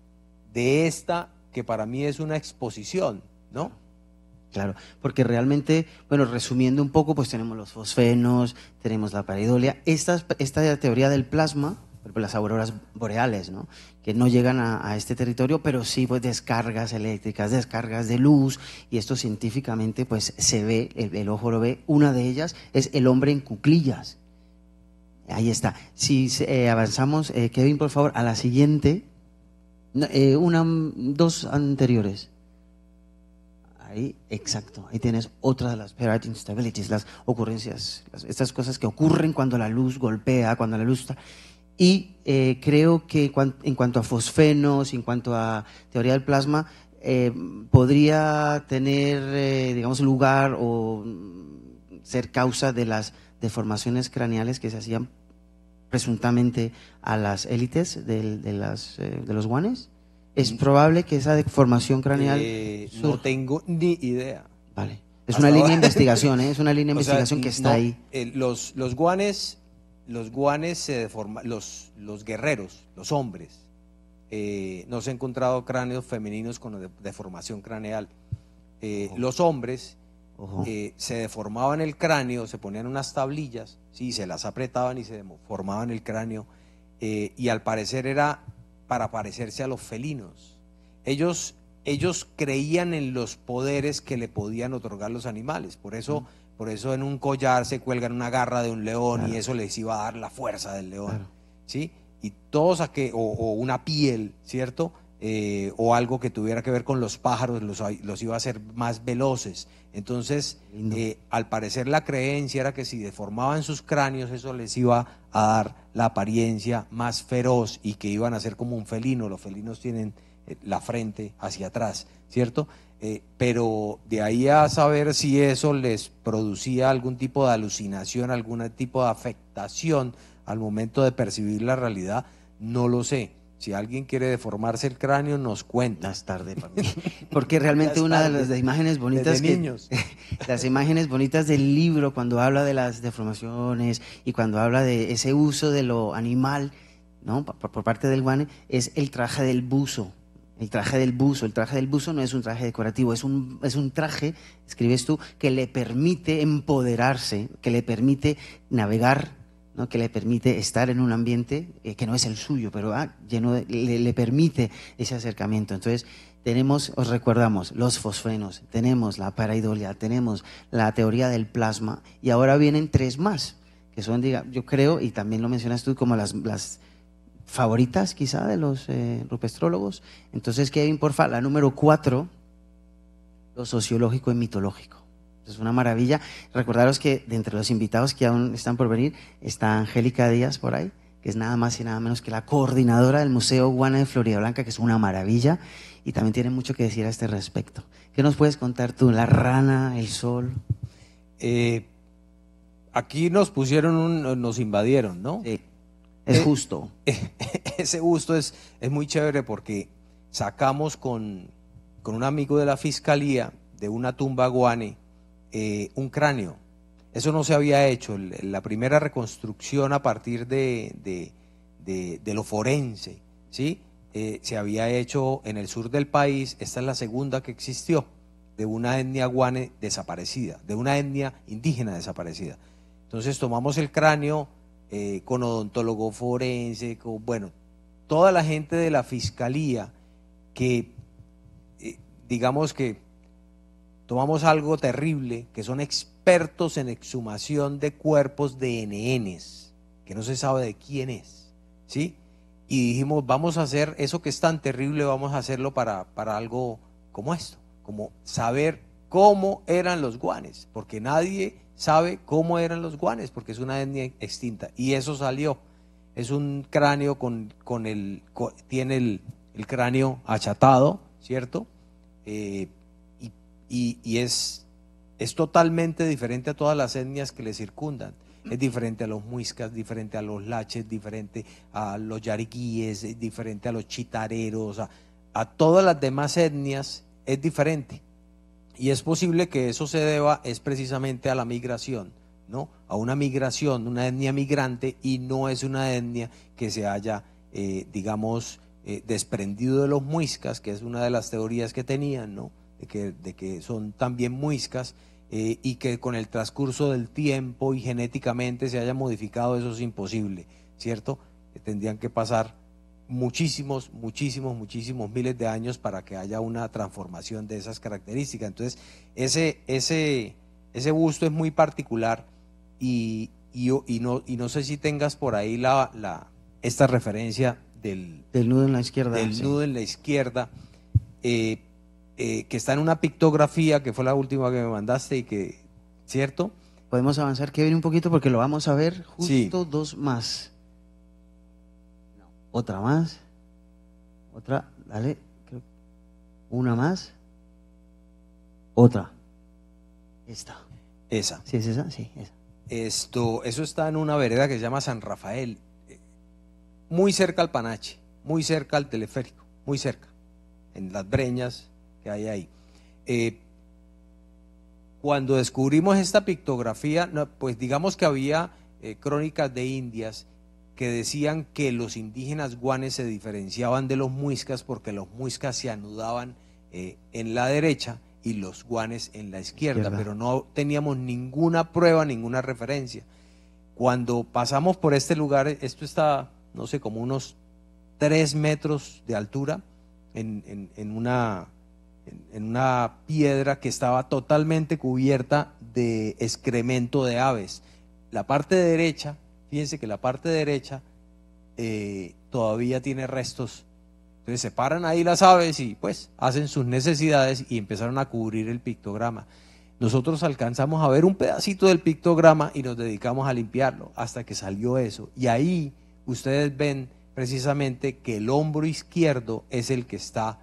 de esta, que para mí es una exposición. ¿no? claro, porque realmente, bueno, resumiendo un poco, pues tenemos los fosfenos, tenemos la pareidolia, esta, esta teoría del plasma, las auroras boreales, ¿no? que no llegan a, este territorio, pero sí pues, descargas eléctricas, descargas de luz, y esto científicamente pues, se ve, el, el, ojo lo ve. Una de ellas es el hombre en cuclillas. Ahí está. Si eh, avanzamos, eh, Kevin, por favor, a la siguiente. Eh, una, dos anteriores exacto, ahí tienes otra de las periodic las ocurrencias, estas cosas que ocurren cuando la luz golpea, cuando la luz está. Y eh, creo que en cuanto a fosfenos, en cuanto a teoría del plasma, eh, podría tener, eh, digamos, lugar o ser causa de las deformaciones craneales que se hacían presuntamente a las élites de los guanes. ¿Es mm. probable que esa deformación craneal... Eh, no tengo ni idea. Vale. Es una línea de investigación, ¿eh? Es una línea de investigación que está ahí. Eh, los, guanes, los guanes se deforman, los, guerreros, los hombres. Eh, no se han encontrado cráneos femeninos con deformación craneal. los hombres se deformaban el cráneo, se ponían unas tablillas, sí, se las apretaban y se deformaban el cráneo. y al parecer era para parecerse a los felinos. Ellos, ellos creían en los poderes que le podían otorgar los animales. Por eso, mm. por eso en un collar se cuelgan una garra de un león y eso les iba a dar la fuerza del león. ¿sí? Y todos que, o, una piel, ¿cierto? Eh, o algo que tuviera que ver con los pájaros los, los iba a hacer más veloces. Entonces, eh, al parecer la creencia era que si deformaban sus cráneos eso les iba a dar la apariencia más feroz y que iban a ser como un felino. Los felinos tienen eh, la frente hacia atrás, ¿cierto? Eh, pero de ahí a saber si eso les producía algún tipo de alucinación, algún tipo de afectación al momento de percibir la realidad, no lo sé. Si alguien quiere deformarse el cráneo, nos cuenta. tarde para mí. Porque realmente una de las imágenes bonitas. las imágenes bonitas del libro, cuando habla de las deformaciones y cuando habla de ese uso de lo animal, ¿no? Por, parte del guane, es el traje del buzo. El traje del buzo. El traje del buzo no es un traje decorativo, es un, es un traje, escribes tú, que le permite empoderarse, que le permite navegar que le permite estar en un ambiente eh, que no es el suyo, pero ah, le, permite ese acercamiento. Entonces, tenemos, os recordamos, los fosfenos, tenemos la paraidolia, tenemos la teoría del plasma, y ahora vienen tres más, que son, diga, yo creo, y también lo mencionas tú, como las, favoritas quizá de los eh, rupestrólogos. Entonces, Kevin, porfa, la número cuatro, lo sociológico y mitológico. Pues es una maravilla. Recordaros que de entre los invitados que aún están por venir está Angélica Díaz por ahí, que es nada más y nada menos que la coordinadora del Museo Guana de Florida Blanca, que es una maravilla y también tiene mucho que decir a este respecto. ¿Qué nos puedes contar tú? La rana, el sol. Eh, aquí nos pusieron, un, eh, nos invadieron, ¿no? Sí. Es justo. Eh, ese gusto es, es muy chévere porque sacamos con, con un amigo de la fiscalía de una tumba guane eh, un cráneo. Eso no se había hecho. La primera reconstrucción a partir de, de, de, lo forense, ¿sí? Eh, se había hecho en el sur del país. Esta es la segunda que existió de una etnia guane desaparecida, de una etnia indígena desaparecida. Entonces tomamos el cráneo eh, con odontólogo forense, con, bueno, toda la gente de la fiscalía que, digamos que tomamos algo terrible, que son expertos en exhumación de cuerpos de NNs, que no se sabe de quién es, ¿sí? Y dijimos, vamos a hacer eso que es tan terrible, vamos a hacerlo para, algo como esto, como saber cómo eran los guanes, porque nadie sabe cómo eran los guanes, porque es una etnia extinta. Y eso salió. Es un cráneo con, con el, tiene el, el, cráneo achatado, ¿cierto? Eh, y, es, es totalmente diferente a todas las etnias que le circundan. Es diferente a los muiscas, diferente a los laches, diferente a los es diferente a los chitareros, a, todas las demás etnias es diferente. Y es posible que eso se deba es precisamente a la migración, ¿no? A una migración, una etnia migrante y no es una etnia que se haya, eh, digamos, eh, desprendido de los muiscas, que es una de las teorías que tenían, ¿no? de que, son también muiscas eh, y que con el transcurso del tiempo y genéticamente se haya modificado, eso es imposible, ¿cierto? Eh, tendrían que pasar muchísimos, muchísimos, muchísimos miles de años para que haya una transformación de esas características. Entonces, ese, ese, ese gusto es muy particular y, y, y, no, y no sé si tengas por ahí la, la, esta referencia del, del nudo en la izquierda. Del nudo en la izquierda. Eh, eh, que está en una pictografía, que fue la última que me mandaste y que, ¿cierto? Podemos avanzar, viene un poquito porque lo vamos a ver justo dos más. Otra más. Otra, dale. Una más. Otra. Esta. Esa. Sí, es esa, sí, esa. Esto, eso está en una vereda que se llama San Rafael, eh, muy cerca al Panache, muy cerca al teleférico, muy cerca, en las Breñas, que hay ahí. Eh, cuando descubrimos esta pictografía, pues digamos que había eh, crónicas de Indias que decían que los indígenas guanes se diferenciaban de los muiscas porque los muiscas se anudaban eh, en la derecha y los guanes en la izquierda, pero no teníamos ninguna prueba, ninguna referencia. Cuando pasamos por este lugar, esto está, no sé, como unos tres metros de altura en una en una piedra que estaba totalmente cubierta de excremento de aves. La parte derecha, fíjense que la parte derecha eh, todavía tiene restos. Entonces se paran ahí las aves y pues hacen sus necesidades y empezaron a cubrir el pictograma. Nosotros alcanzamos a ver un pedacito del pictograma y nos dedicamos a limpiarlo hasta que salió eso. Y ahí ustedes ven precisamente que el hombro izquierdo es el que está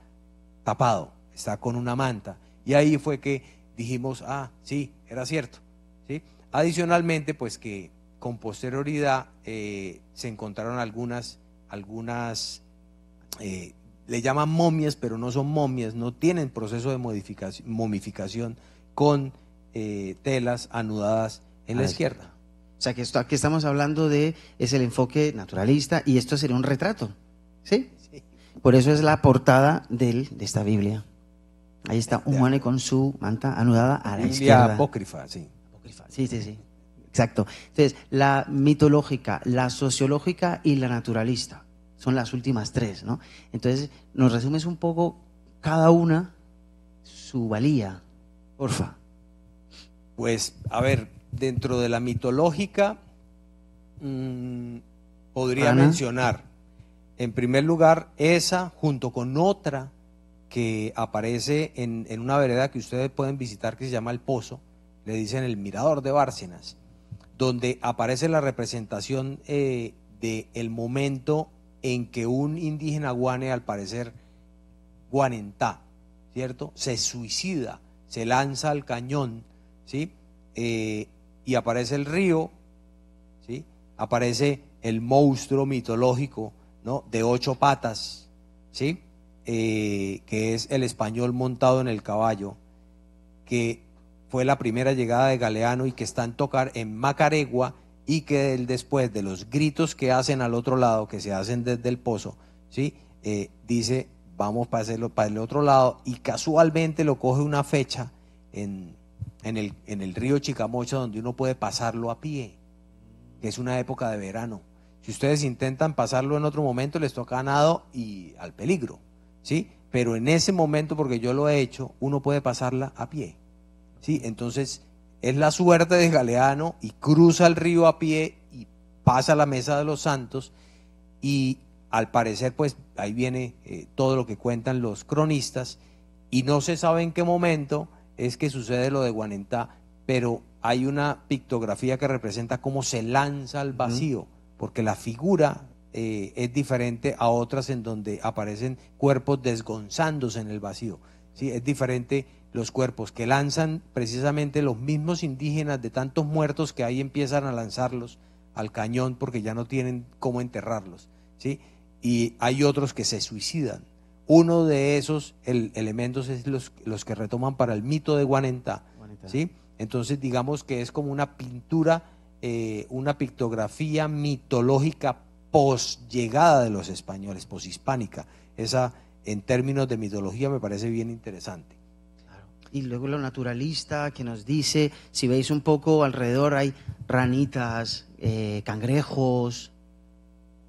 tapado está con una manta. Y ahí fue que dijimos, ah, sí, era cierto. ¿sí? Adicionalmente, pues que con posterioridad eh, se encontraron algunas, algunas, eh, le llaman momias, pero no son momias, no tienen proceso de modificación, momificación con eh, telas anudadas en la izquierda. O sea que esto aquí estamos hablando de, es el enfoque naturalista y esto sería un retrato, ¿sí? Por eso es la portada de esta Biblia. Ahí está un Juan con su manta anudada a la apócrifa, sí. Apócrifa. Sí, sí, sí. Exacto. Entonces, la mitológica, la sociológica y la naturalista son las últimas tres, ¿no? Entonces, nos resumes un poco cada una su valía, porfa. Pues, a ver, dentro de la mitológica mm, podría mencionar, en primer lugar, esa junto con otra que aparece en, una vereda que ustedes pueden visitar que se llama El Pozo, le dicen el Mirador de Bárcenas, donde aparece la representación eh, del momento en que un indígena guane, al parecer guanentá, ¿cierto? Se suicida, se lanza al cañón, ¿sí? Eh, y aparece el río, ¿sí? Aparece el monstruo mitológico, ¿no? De ocho patas, ¿sí? Eh, que es el español montado en el caballo, que fue la primera llegada de Galeano y que está en tocar en Macaregua y que él, después de los gritos que hacen al otro lado, que se hacen desde el pozo, ¿sí? Eh, dice, vamos para, hacerlo, para el otro lado y casualmente lo coge una fecha en, en, el, en el río Chicamocha donde uno puede pasarlo a pie, que es una época de verano. Si ustedes intentan pasarlo en otro momento, les toca a nado y al peligro. ¿sí? Pero en ese momento, porque yo lo he hecho, uno puede pasarla a pie, ¿sí? Entonces, es la suerte de Galeano y cruza el río a pie y pasa la mesa de los santos y al parecer, pues ahí viene eh, todo lo que cuentan los cronistas y no se sabe en qué momento es que sucede lo de Guanentá, pero hay una pictografía que representa cómo se lanza al vacío, porque la figura eh, es diferente a otras en donde aparecen cuerpos desgonzándose en el vacío. ¿sí? Es diferente los cuerpos que lanzan precisamente los mismos indígenas de tantos muertos que ahí empiezan a lanzarlos al cañón porque ya no tienen cómo enterrarlos. ¿sí? Y hay otros que se suicidan. Uno de esos elementos es los, que retoman para el mito de Guanenta. ¿sí? Entonces digamos que es como una pintura, eh, una pictografía mitológica pos-llegada de los españoles, poshispánica. Esa, en términos de mitología, me parece bien interesante. Y luego lo naturalista que nos dice, si veis un poco alrededor hay ranitas, eh, cangrejos,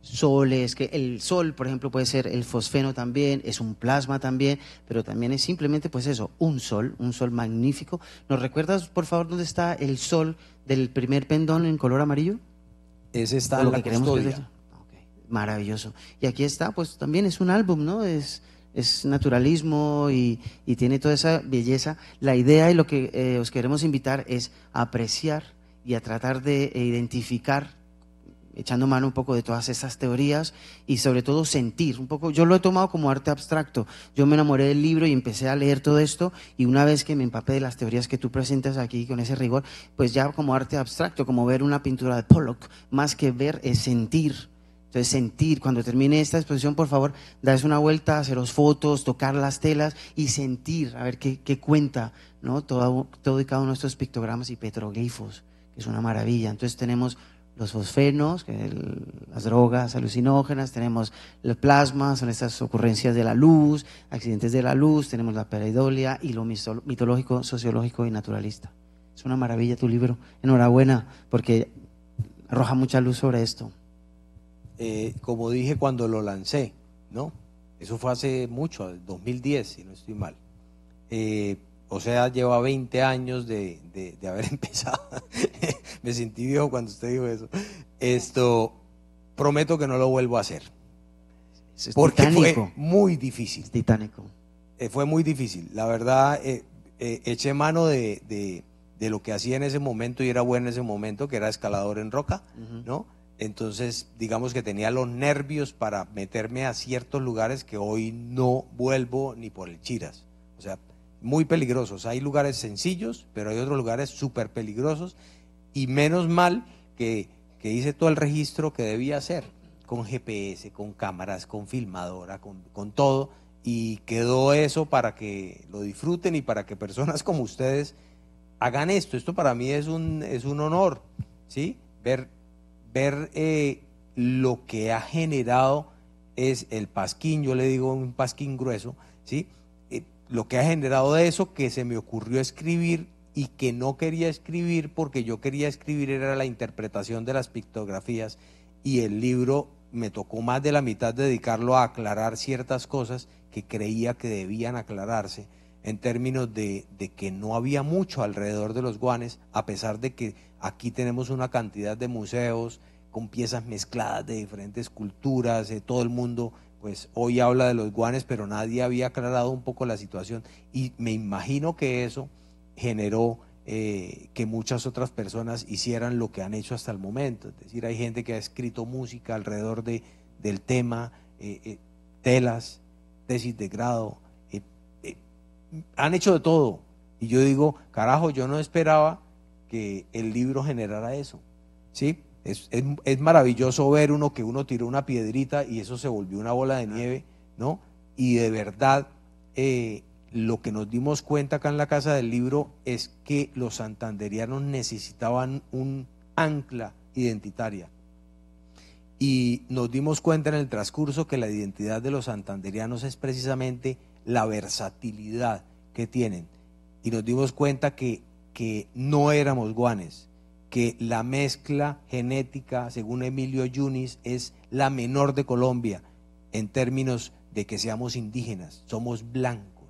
soles, que el sol, por ejemplo, puede ser el fosfeno también, es un plasma también, pero también es simplemente, pues eso, un sol, un sol magnífico. ¿Nos recuerdas, por favor, dónde está el sol del primer pendón en color amarillo? Ese está en la que maravilloso. Y aquí está, pues también es un álbum, ¿no? Es, es naturalismo y, tiene toda esa belleza. La idea y lo que eh, os queremos invitar es a apreciar y a tratar de identificar echando mano un poco de todas esas teorías y sobre todo sentir un poco. Yo lo he tomado como arte abstracto. Yo me enamoré del libro y empecé a leer todo esto y una vez que me empapé de las teorías que tú presentas aquí con ese rigor, pues ya como arte abstracto, como ver una pintura de Pollock, más que ver es sentir entonces sentir, cuando termine esta exposición, por favor, das una vuelta, los fotos, tocar las telas y sentir, a ver qué, cuenta, ¿no? Todo, todo y cada uno de estos pictogramas y petroglifos, que es una maravilla. Entonces tenemos los fosfenos, que las drogas alucinógenas, tenemos el plasma, son estas ocurrencias de la luz, accidentes de la luz, tenemos la pereidolia y lo mitológico, sociológico y naturalista. Es una maravilla tu libro. Enhorabuena, porque arroja mucha luz sobre esto. Eh, como dije cuando lo lancé, ¿no? Eso fue hace mucho, 2010, si no estoy mal. Eh, o sea, lleva 20 años de, de, haber empezado. Me sentí viejo cuando usted dijo eso. Esto, prometo que no lo vuelvo a hacer. Es porque fue muy difícil. titánico. Eh, fue muy difícil. La verdad, eché mano de, de, lo que hacía en ese momento y era bueno en ese momento, que era escalador en roca, ¿no? Entonces, digamos que tenía los nervios para meterme a ciertos lugares que hoy no vuelvo ni por el chiras. O sea, muy peligrosos. Hay lugares sencillos, pero hay otros lugares súper peligrosos. Y menos mal que, hice todo el registro que debía hacer, con GPS, con cámaras, con filmadora, con, con todo. Y quedó eso para que lo disfruten y para que personas como ustedes hagan esto. Esto para mí es un, es un honor, ¿sí? Ver ver eh, lo que ha generado es el pasquín, yo le digo un pasquín grueso, ¿sí? Eh, lo que ha generado de eso que se me ocurrió escribir y que no quería escribir porque yo quería escribir era la interpretación de las pictografías y el libro me tocó más de la mitad dedicarlo a aclarar ciertas cosas que creía que debían aclararse en términos de, de que no había mucho alrededor de los guanes, a pesar de que Aquí tenemos una cantidad de museos con piezas mezcladas de diferentes culturas, de eh, todo el mundo pues hoy habla de los guanes, pero nadie había aclarado un poco la situación y me imagino que eso generó eh, que muchas otras personas hicieran lo que han hecho hasta el momento. Es decir, hay gente que ha escrito música alrededor de, del tema, eh, telas, tesis de grado, han hecho de todo. Y yo digo, carajo, yo no esperaba el libro generara eso. ¿sí? Es, maravilloso ver uno que uno tiró una piedrita y eso se volvió una bola de nieve, ¿no? Y de verdad, eh, lo que nos dimos cuenta acá en la Casa del Libro es que los santanderianos necesitaban un ancla identitaria. Y nos dimos cuenta en el transcurso que la identidad de los santanderianos es precisamente la versatilidad que tienen. Y nos dimos cuenta que que no éramos guanes, que la mezcla genética, según Emilio Yunis, es la menor de Colombia en términos de que seamos indígenas, somos blancos,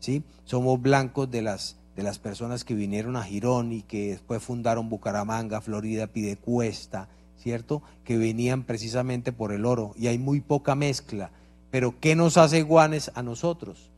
¿sí? Somos blancos de las, de las personas que vinieron a Girón y que después fundaron Bucaramanga, Florida, Pidecuesta, ¿cierto? Que venían precisamente por el oro y hay muy poca mezcla. Pero ¿qué nos hace guanes a nosotros?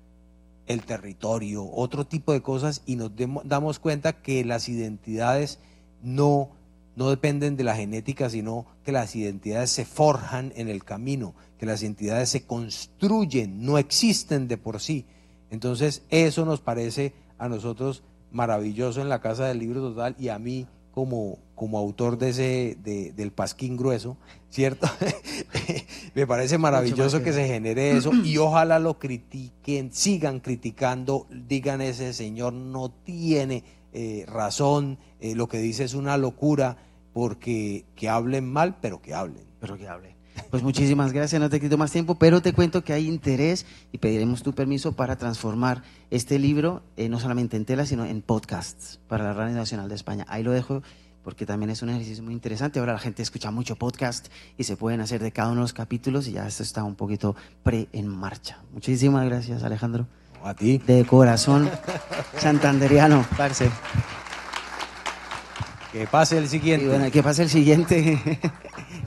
el territorio, otro tipo de cosas y nos damos cuenta que las identidades no, no dependen de la genética, sino que las identidades se forjan en el camino, que las identidades se construyen, no existen de por sí. Entonces eso nos parece a nosotros maravilloso en la Casa del Libro Total y a mí como como autor de ese, de, del pasquín grueso, ¿cierto? Me parece maravilloso que se genere eso y ojalá lo critiquen, sigan criticando, digan ese señor no tiene eh, razón, eh, lo que dice es una locura, porque que hablen mal, pero que hablen. Pero que hablen. Pues muchísimas gracias, no te quito más tiempo, pero te cuento que hay interés y pediremos tu permiso para transformar este libro eh, no solamente en tela, sino en podcasts para la Radio Nacional de España. Ahí lo dejo porque también es un ejercicio muy interesante. Ahora la gente escucha mucho podcast y se pueden hacer de cada uno de los capítulos y ya esto está un poquito pre en marcha. Muchísimas gracias, Alejandro. A ti. De corazón santanderiano. Parce. Que pase el siguiente. que pase el siguiente.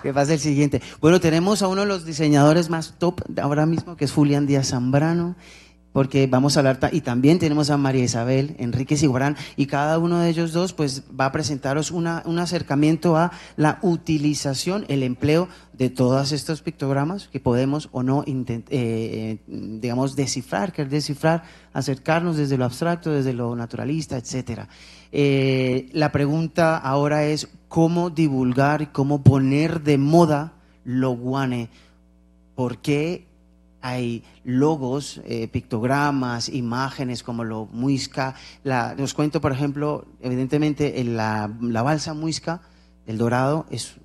que pase el siguiente. Bueno, tenemos a uno de los diseñadores más top ahora mismo, que es Julián Díaz Zambrano porque vamos a hablar, y también tenemos a María Isabel, Enríquez y y cada uno de ellos dos pues va a presentaros una, un acercamiento a la utilización, el empleo de todos estos pictogramas que podemos o no, eh, eh, digamos, descifrar, querer descifrar, acercarnos desde lo abstracto, desde lo naturalista, etcétera. Eh, la pregunta ahora es cómo divulgar, y cómo poner de moda lo guane, por qué hay logos, eh, pictogramas, imágenes como lo muisca. La, os cuento, por ejemplo, evidentemente en la, balsa muisca el Dorado es,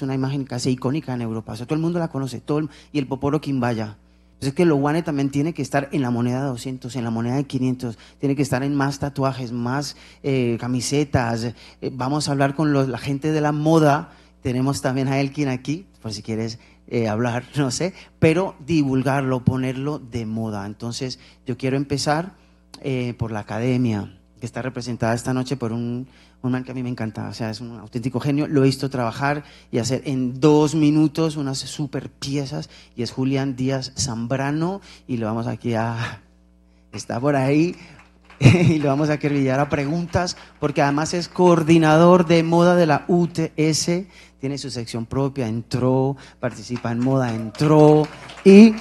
una imagen casi icónica en Europa. O sea, todo el mundo la conoce, todo y el Poporo Quimbaya. Entonces pues es que lo guane también tiene que estar en la moneda de 200, en la moneda de 500, tiene que estar en más tatuajes, más eh, camisetas. Eh, vamos a hablar con la gente de la moda. Tenemos también a Elkin aquí, por si quieres eh, hablar, no sé, pero divulgarlo, ponerlo de moda. Entonces, yo quiero empezar eh, por la academia, que está representada esta noche por un, un man que a mí me encanta, o sea, es un auténtico genio. Lo he visto trabajar y hacer en dos minutos unas super piezas, y es Julián Díaz Zambrano, y lo vamos aquí a. Está por ahí, y lo vamos a querer a preguntas, porque además es coordinador de moda de la UTS, tiene su sección propia, entró, participa en moda, entró y...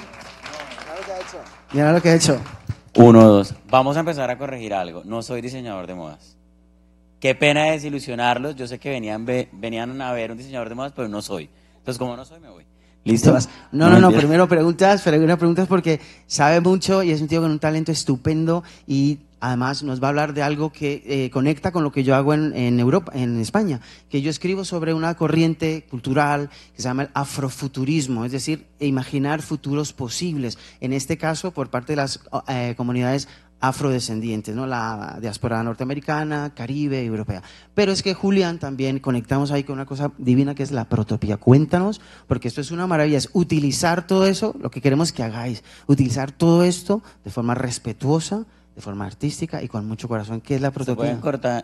Mira lo que ha hecho. lo hecho. Uno, dos. Vamos a empezar a corregir algo. No soy diseñador de modas. Qué pena desilusionarlos. Yo sé que venían, venían a ver un diseñador de modas, pero no soy. Entonces, como no soy, me voy. ¿Listo? No, no, no, primero preguntas, pero una preguntas porque sabe mucho y es un tío con un talento estupendo y Además, nos va a hablar de algo que eh, conecta con lo que yo hago en, Europa, en España, que yo escribo sobre una corriente cultural que se llama el afrofuturismo, es decir, imaginar futuros posibles, en este caso por parte de las eh, comunidades afrodescendientes, ¿no? la diáspora norteamericana, caribe, y europea. Pero es que Julián también conectamos ahí con una cosa divina que es la protopía. Cuéntanos, porque esto es una maravilla, es utilizar todo eso, lo que queremos que hagáis, utilizar todo esto de forma respetuosa de forma artística y con mucho corazón, que es la puedo pueden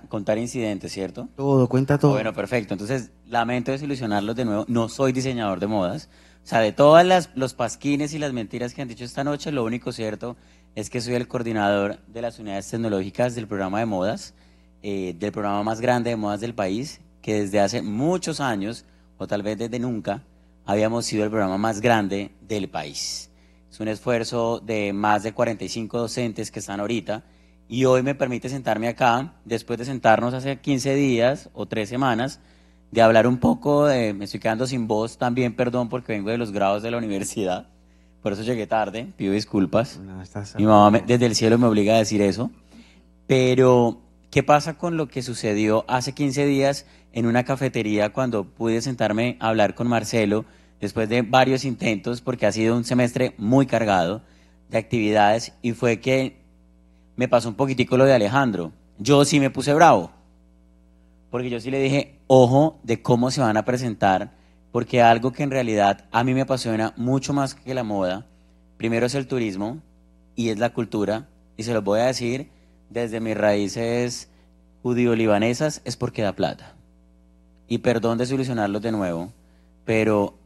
contar incidentes, ¿cierto? Todo, cuenta todo. Bueno, perfecto. Entonces, lamento desilusionarlos de nuevo. No soy diseñador de modas. O sea, de todas las los pasquines y las mentiras que han dicho esta noche, lo único cierto es que soy el coordinador de las unidades tecnológicas del programa de modas, eh, del programa más grande de modas del país, que desde hace muchos años, o tal vez desde nunca, habíamos sido el programa más grande del país. Es un esfuerzo de más de 45 docentes que están ahorita y hoy me permite sentarme acá, después de sentarnos hace 15 días o 3 semanas, de hablar un poco, de, me estoy quedando sin voz también, perdón, porque vengo de los grados de la universidad, por eso llegué tarde, pido disculpas. Mi mamá desde el cielo me obliga a decir eso. Pero, ¿qué pasa con lo que sucedió hace 15 días en una cafetería cuando pude sentarme a hablar con Marcelo después de varios intentos, porque ha sido un semestre muy cargado de actividades y fue que me pasó un poquitico lo de Alejandro. Yo sí me puse bravo, porque yo sí le dije, ojo de cómo se van a presentar, porque algo que en realidad a mí me apasiona mucho más que la moda, primero es el turismo y es la cultura, y se los voy a decir desde mis raíces judío-libanesas, es porque da plata. Y perdón de solucionarlo de nuevo, pero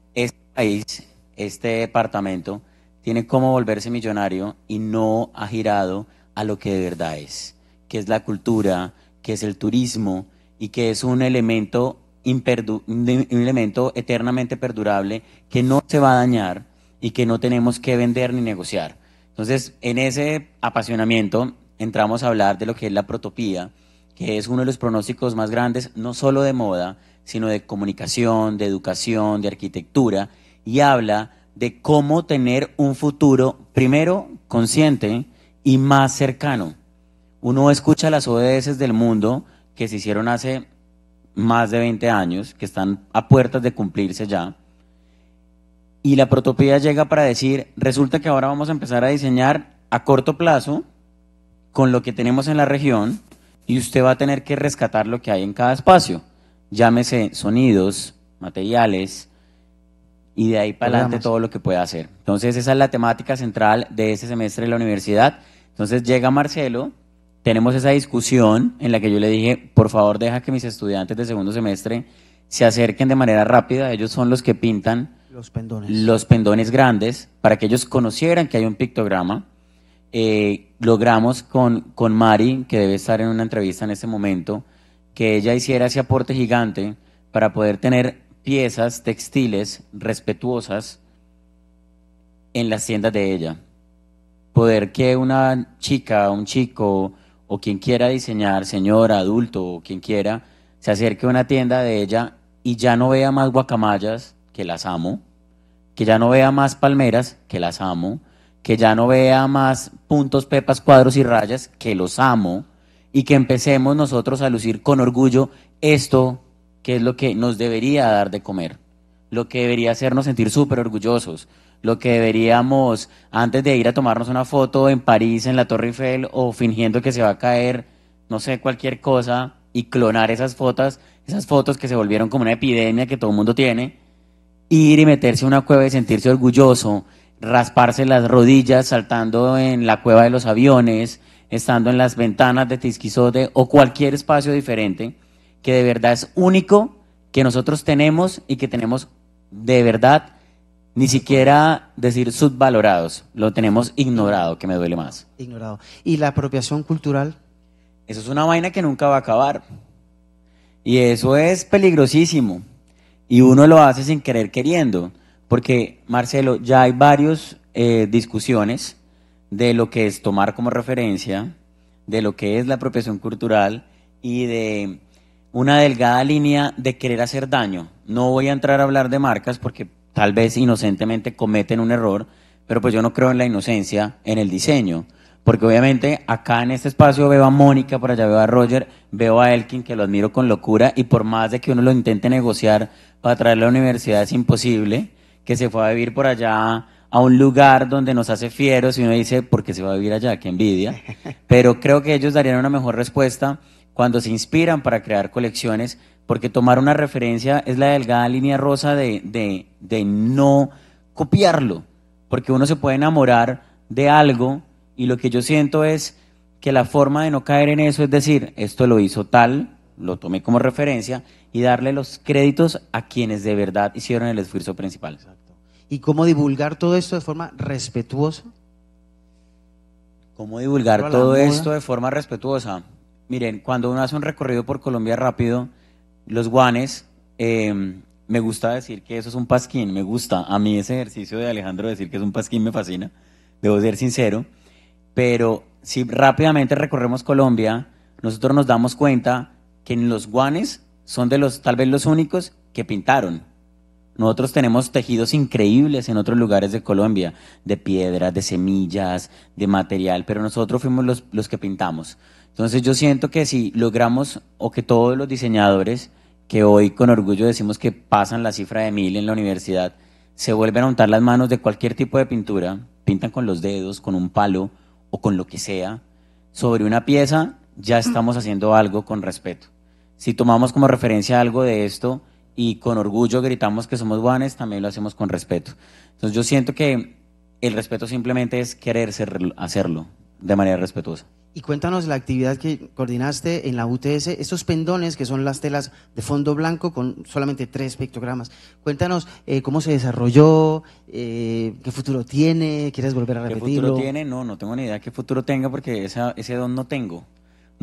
país, este departamento, tiene cómo volverse millonario y no ha girado a lo que de verdad es, que es la cultura, que es el turismo y que es un elemento eternamente perdurable que no se va a dañar y que no tenemos que vender ni negociar. Entonces, en ese apasionamiento entramos a hablar de lo que es la protopía, que es uno de los pronósticos más grandes, no solo de moda, sino de comunicación, de educación, de arquitectura, y habla de cómo tener un futuro, primero, consciente y más cercano. Uno escucha las ODS del mundo que se hicieron hace más de 20 años, que están a puertas de cumplirse ya, y la protopía llega para decir, resulta que ahora vamos a empezar a diseñar a corto plazo con lo que tenemos en la región y usted va a tener que rescatar lo que hay en cada espacio, llámese sonidos, materiales, y de ahí para adelante todo lo que pueda hacer. Entonces esa es la temática central de ese semestre de la universidad. Entonces llega Marcelo, tenemos esa discusión en la que yo le dije, por favor deja que mis estudiantes de segundo semestre se acerquen de manera rápida, ellos son los que pintan los pendones, los pendones grandes, para que ellos conocieran que hay un pictograma. Eh, logramos con, con Mari, que debe estar en una entrevista en este momento, que ella hiciera ese aporte gigante para poder tener piezas textiles respetuosas en las tiendas de ella. Poder que una chica, un chico o quien quiera diseñar, señora, adulto o quien quiera, se acerque a una tienda de ella y ya no vea más guacamayas, que las amo, que ya no vea más palmeras, que las amo, que ya no vea más puntos, pepas, cuadros y rayas, que los amo, y que empecemos nosotros a lucir con orgullo esto que es lo que nos debería dar de comer, lo que debería hacernos sentir súper orgullosos, lo que deberíamos, antes de ir a tomarnos una foto en París, en la Torre Eiffel, o fingiendo que se va a caer, no sé, cualquier cosa, y clonar esas fotos, esas fotos que se volvieron como una epidemia que todo el mundo tiene, ir y meterse en una cueva y sentirse orgulloso, rasparse las rodillas saltando en la cueva de los aviones, estando en las ventanas de Tisquizote o cualquier espacio diferente que de verdad es único, que nosotros tenemos y que tenemos de verdad ni siquiera decir subvalorados, lo tenemos ignorado, que me duele más. Ignorado. ¿Y la apropiación cultural? Eso es una vaina que nunca va a acabar. Y eso es peligrosísimo. Y uno lo hace sin querer queriendo. Porque, Marcelo, ya hay varias eh, discusiones de lo que es tomar como referencia, de lo que es la apropiación cultural y de una delgada línea de querer hacer daño. No voy a entrar a hablar de marcas porque tal vez inocentemente cometen un error, pero pues yo no creo en la inocencia en el diseño. Porque obviamente acá en este espacio veo a Mónica, por allá veo a Roger, veo a Elkin, que lo admiro con locura, y por más de que uno lo intente negociar para traerlo a la universidad es imposible, que se fue a vivir por allá a un lugar donde nos hace fieros y uno dice, ¿por qué se va a vivir allá? ¡Qué envidia! Pero creo que ellos darían una mejor respuesta cuando se inspiran para crear colecciones, porque tomar una referencia es la delgada línea rosa de, de, no copiarlo, porque uno se puede enamorar de algo y lo que yo siento es que la forma de no caer en eso es decir, esto lo hizo tal, lo tomé como referencia y darle los créditos a quienes de verdad hicieron el esfuerzo principal. ¿Y cómo divulgar todo esto de forma respetuosa? ¿Cómo divulgar todo esto de forma respetuosa? Miren, cuando uno hace un recorrido por Colombia rápido, los guanes, em, me gusta decir que eso es un pasquín, me gusta. A mí ese ejercicio de Alejandro decir que es un pasquín me fascina, debo ser sincero. Pero si rápidamente recorremos Colombia, nosotros nos damos cuenta que los guanes son de los, tal vez los únicos que pintaron nosotros tenemos tejidos increíbles en otros lugares de Colombia, de piedras, de semillas, de material, pero nosotros fuimos los, los que pintamos. Entonces yo siento que si logramos o que todos los diseñadores que hoy con orgullo decimos que pasan la cifra de mil en la universidad, se vuelven a untar las manos de cualquier tipo de pintura, pintan con los dedos, con un palo o con lo que sea, sobre una pieza ya mm. estamos haciendo algo con respeto. Si tomamos como referencia algo de esto, y con orgullo gritamos que somos guanes, también lo hacemos con respeto. Entonces yo siento que el respeto simplemente es querer hacerlo de manera respetuosa. Y cuéntanos la actividad que coordinaste en la UTS, estos pendones que son las telas de fondo blanco con solamente tres pictogramas. Cuéntanos eh, cómo se desarrolló, eh, qué futuro tiene, quieres volver a repetirlo. ¿Qué futuro tiene? No, no tengo ni idea qué futuro tenga porque esa, ese don no tengo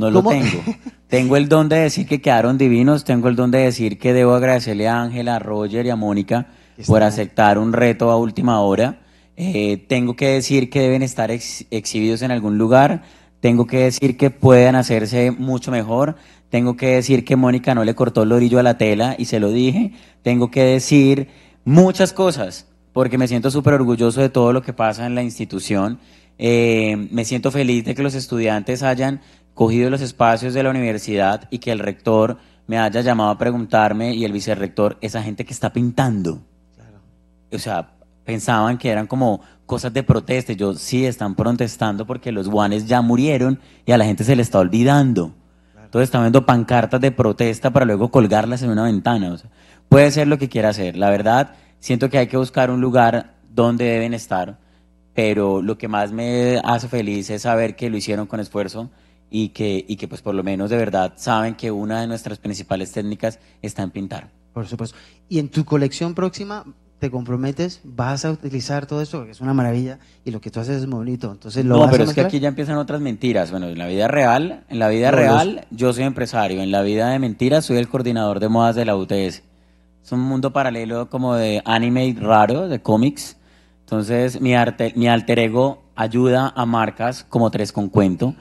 no lo tengo. tengo el don de decir que quedaron divinos, tengo el don de decir que debo agradecerle a Ángela, a Roger y a Mónica por aceptar un reto a última hora. Eh, tengo que decir que deben estar exhibidos en algún lugar. Tengo que decir que pueden hacerse mucho mejor. Tengo que decir que Mónica no le cortó el orillo a la tela y se lo dije. Tengo que decir muchas cosas porque me siento súper orgulloso de todo lo que pasa en la institución. Eh, me siento feliz de que los estudiantes hayan cogido los espacios de la universidad y que el rector me haya llamado a preguntarme y el vicerrector, esa gente que está pintando. O sea, pensaban que eran como cosas de protesta. Yo sí están protestando porque los guanes ya murieron y a la gente se le está olvidando. Entonces están viendo pancartas de protesta para luego colgarlas en una ventana. O sea, puede ser lo que quiera hacer. La verdad, siento que hay que buscar un lugar donde deben estar. Pero lo que más me hace feliz es saber que lo hicieron con esfuerzo y que, y que pues por lo menos de verdad saben que una de nuestras principales técnicas está en pintar. Por supuesto. Y en tu colección próxima, te comprometes, vas a utilizar todo esto, porque es una maravilla, y lo que tú haces es muy bonito. Entonces, ¿lo no, pero es que aquí ya empiezan otras mentiras. Bueno, en la vida real, en la vida real, yo soy empresario. En la vida de mentiras, soy el coordinador de modas de la UTS. Es un mundo paralelo como de anime raro, de cómics. Entonces, mi, arte, mi alter ego ayuda a marcas como Tres con Cuento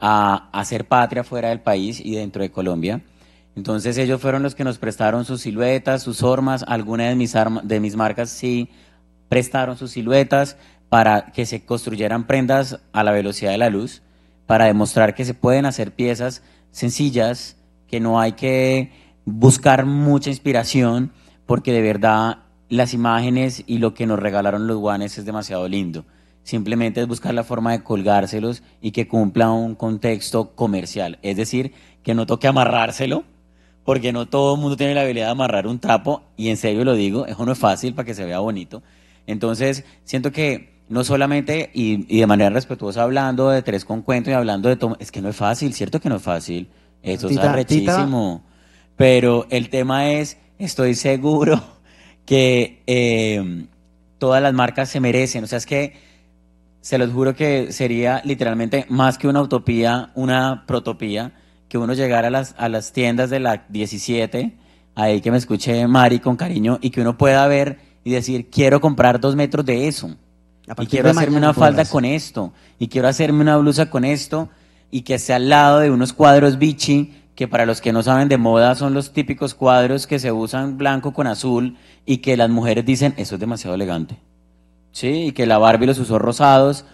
a hacer patria fuera del país y dentro de Colombia. Entonces ellos fueron los que nos prestaron sus siluetas, sus formas, algunas de mis, de mis marcas sí prestaron sus siluetas para que se construyeran prendas a la velocidad de la luz, para demostrar que se pueden hacer piezas sencillas, que no hay que buscar mucha inspiración, porque de verdad las imágenes y lo que nos regalaron los guanes es demasiado lindo simplemente es buscar la forma de colgárselos y que cumpla un contexto comercial. Es decir, que no toque amarrárselo, porque no todo el mundo tiene la habilidad de amarrar un trapo, y en serio lo digo, eso no es fácil para que se vea bonito. Entonces, siento que no solamente, y, de manera respetuosa, hablando de tres con cuento y hablando de todo, es que no es fácil, ¿cierto que no es fácil? Eso es Pero el tema es, estoy seguro que eh, todas las marcas se merecen, o sea, es que se los juro que sería literalmente más que una utopía, una protopía, que uno llegara a las, a las tiendas de la 17, ahí que me escuche Mari con cariño, y que uno pueda ver y decir, quiero comprar dos metros de eso, y quiero hacerme una falda con esto, y quiero hacerme una blusa con esto, y que esté al lado de unos cuadros bichi, que para los que no saben de moda son los típicos cuadros que se usan blanco con azul, y que las mujeres dicen, eso es demasiado elegante. ¿sí? Y que la Barbie los usó rosados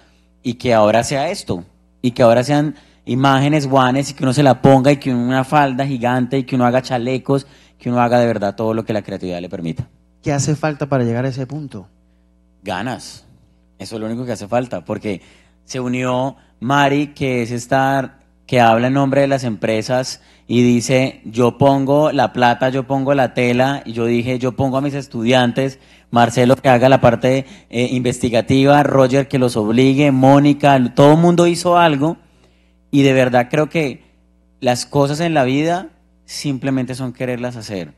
y que ahora sea esto. Y que ahora sean imágenes guanes y que uno se la ponga y que una falda gigante y que uno haga chalecos, que uno haga de verdad todo lo que la creatividad le permita. ¿Qué hace falta para llegar a ese punto? Ganas. Eso es lo único que hace falta, porque se unió Mari, que es estar que habla en nombre de las empresas y dice, yo pongo la plata, yo pongo la tela, yo dije, yo pongo a mis estudiantes, Marcelo que haga la parte eh, investigativa, Roger que los obligue, Mónica, todo el mundo hizo algo y de verdad creo que las cosas en la vida simplemente son quererlas hacer.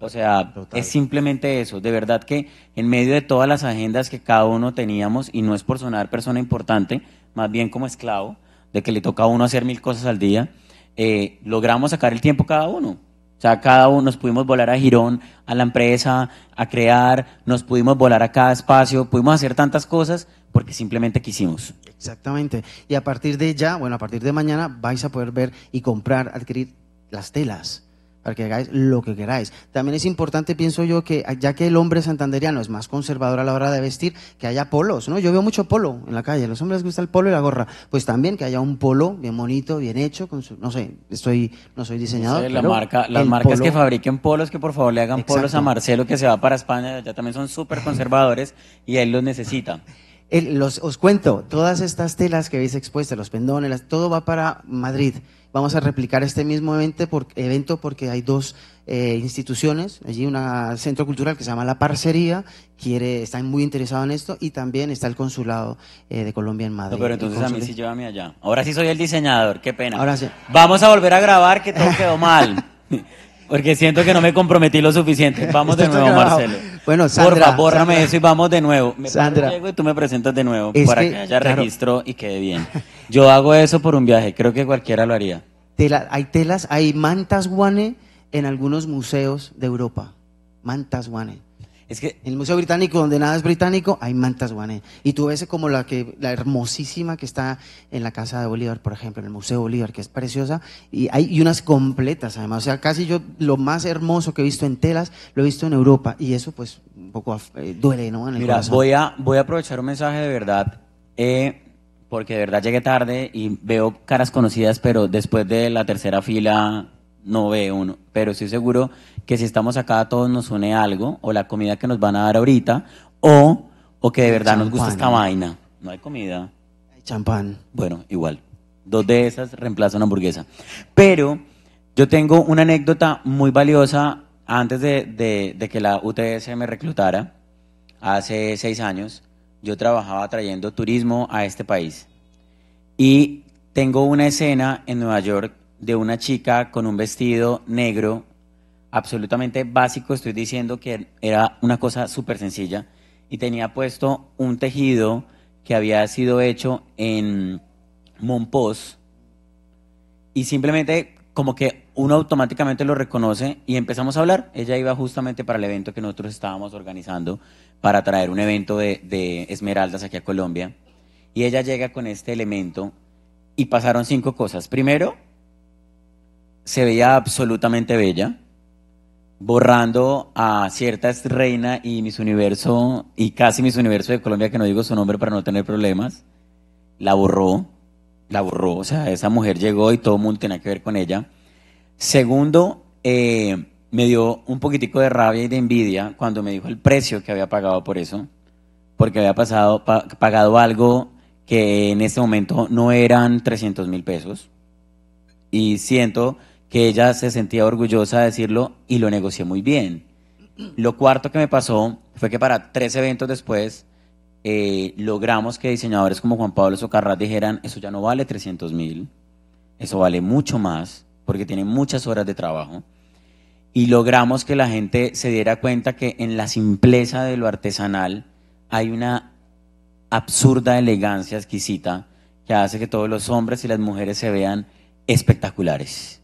O sea, es simplemente eso. De verdad que en medio de todas las agendas que cada uno teníamos, y no es por sonar persona importante, más bien como esclavo, de que le toca a uno hacer mil cosas al día, eh, logramos sacar el tiempo cada uno. O sea, cada uno nos pudimos volar a Girón, a la empresa, a crear, nos pudimos volar a cada espacio, pudimos hacer tantas cosas porque simplemente quisimos. Exactamente. Y a partir de ya, bueno, a partir de mañana vais a poder ver y comprar, adquirir las telas para que hagáis lo que queráis. También es importante, pienso yo, que ya que el hombre santanderiano es más conservador a la hora de vestir, que haya polos, ¿no? Yo veo mucho polo en la calle, a los hombres les gusta el polo y la gorra. Pues también que haya un polo bien bonito, bien hecho, con no sé, estoy, no soy diseñador. la marca, las marcas que fabriquen polos, que por favor le hagan polos a Marcelo que se va para España, ya también son súper conservadores y él los necesita. los, os cuento, todas estas telas que veis expuestas, los pendones, todo va para Madrid. Vamos a replicar este mismo evento porque hay dos eh, instituciones, allí un centro cultural que se llama La Parcería, quiere, está muy interesado en esto, y también está el consulado eh, de Colombia en Madrid. pero entonces a mí sí llévame allá. Ahora sí soy el diseñador, qué pena. Ahora sí. Vamos a volver a grabar que todo quedó mal. Porque siento que no me comprometí lo suficiente. Vamos de nuevo, Marcelo. Bueno, Sandra. bórrame eso y vamos de nuevo. Sandra. y tú me presentas de nuevo para que, haya registro y quede bien. Yo hago eso por un viaje. Creo que cualquiera lo haría. hay telas, hay mantas guane en algunos museos de Europa. Mantas guane. Es que en el Museo Británico, donde nada es británico, hay mantas guané. Y tú ves como la, que, la hermosísima que está en la Casa de Bolívar, por ejemplo, en el Museo Bolívar, que es preciosa. Y hay y unas completas, además. O sea, casi yo lo más hermoso que he visto en telas, lo he visto en Europa. Y eso, pues, un poco eh, duele, ¿no? Mira, voy a, voy a aprovechar un mensaje de verdad. Eh, porque de verdad llegué tarde y veo caras conocidas, pero después de la tercera fila no ve uno. Pero estoy seguro que si estamos acá todos nos une algo, o la comida que nos van a dar ahorita, o, o que de verdad nos gusta esta vaina. No hay comida. Hay champán. Bueno, igual. Dos de esas reemplazan hamburguesa. Pero yo tengo una anécdota muy valiosa antes de, de que la UTS me reclutara, hace seis años, yo trabajaba trayendo turismo a este país. Y tengo una escena en Nueva York de una chica con un vestido negro absolutamente básico, estoy diciendo que era una cosa súper sencilla y tenía puesto un tejido que había sido hecho en Monpós y simplemente como que uno automáticamente lo reconoce y empezamos a hablar. Ella iba justamente para el evento que nosotros estábamos organizando para traer un evento de, de esmeraldas aquí a Colombia y ella llega con este elemento y pasaron cinco cosas. Primero, se veía absolutamente bella borrando a cierta reina y Miss Universo, y casi mis Universo de Colombia, que no digo su nombre para no tener problemas, la borró, la borró, o sea, esa mujer llegó y todo el mundo tenía que ver con ella. Segundo, eh, me dio un poquitico de rabia y de envidia cuando me dijo el precio que había pagado por eso, porque había pasado, pagado algo que en este momento no eran 300 mil pesos, y siento que ella se sentía orgullosa de decirlo y lo negocié muy bien. Lo cuarto que me pasó fue que para tres eventos después eh, logramos que diseñadores como Juan Pablo Socarrat dijeran, eso ya no vale 300 mil, eso vale mucho más, porque tiene muchas horas de trabajo. Y logramos que la gente se diera cuenta que en la simpleza de lo artesanal hay una absurda elegancia exquisita que hace que todos los hombres y las mujeres se vean espectaculares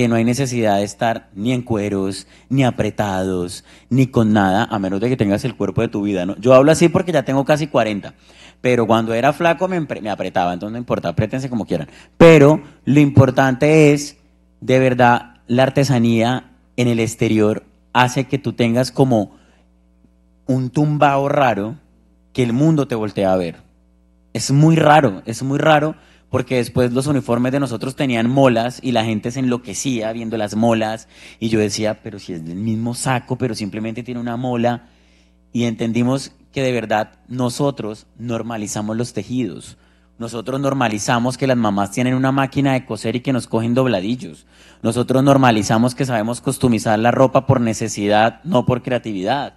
que no hay necesidad de estar ni en cueros, ni apretados, ni con nada, a menos de que tengas el cuerpo de tu vida. ¿no? Yo hablo así porque ya tengo casi 40, pero cuando era flaco me, me apretaba, entonces no importa, apriétense como quieran. Pero lo importante es, de verdad, la artesanía en el exterior hace que tú tengas como un tumbao raro que el mundo te voltea a ver. Es muy raro, es muy raro porque después los uniformes de nosotros tenían molas y la gente se enloquecía viendo las molas y yo decía, pero si es del mismo saco, pero simplemente tiene una mola y entendimos que de verdad nosotros normalizamos los tejidos. Nosotros normalizamos que las mamás tienen una máquina de coser y que nos cogen dobladillos. Nosotros normalizamos que sabemos customizar la ropa por necesidad, no por creatividad.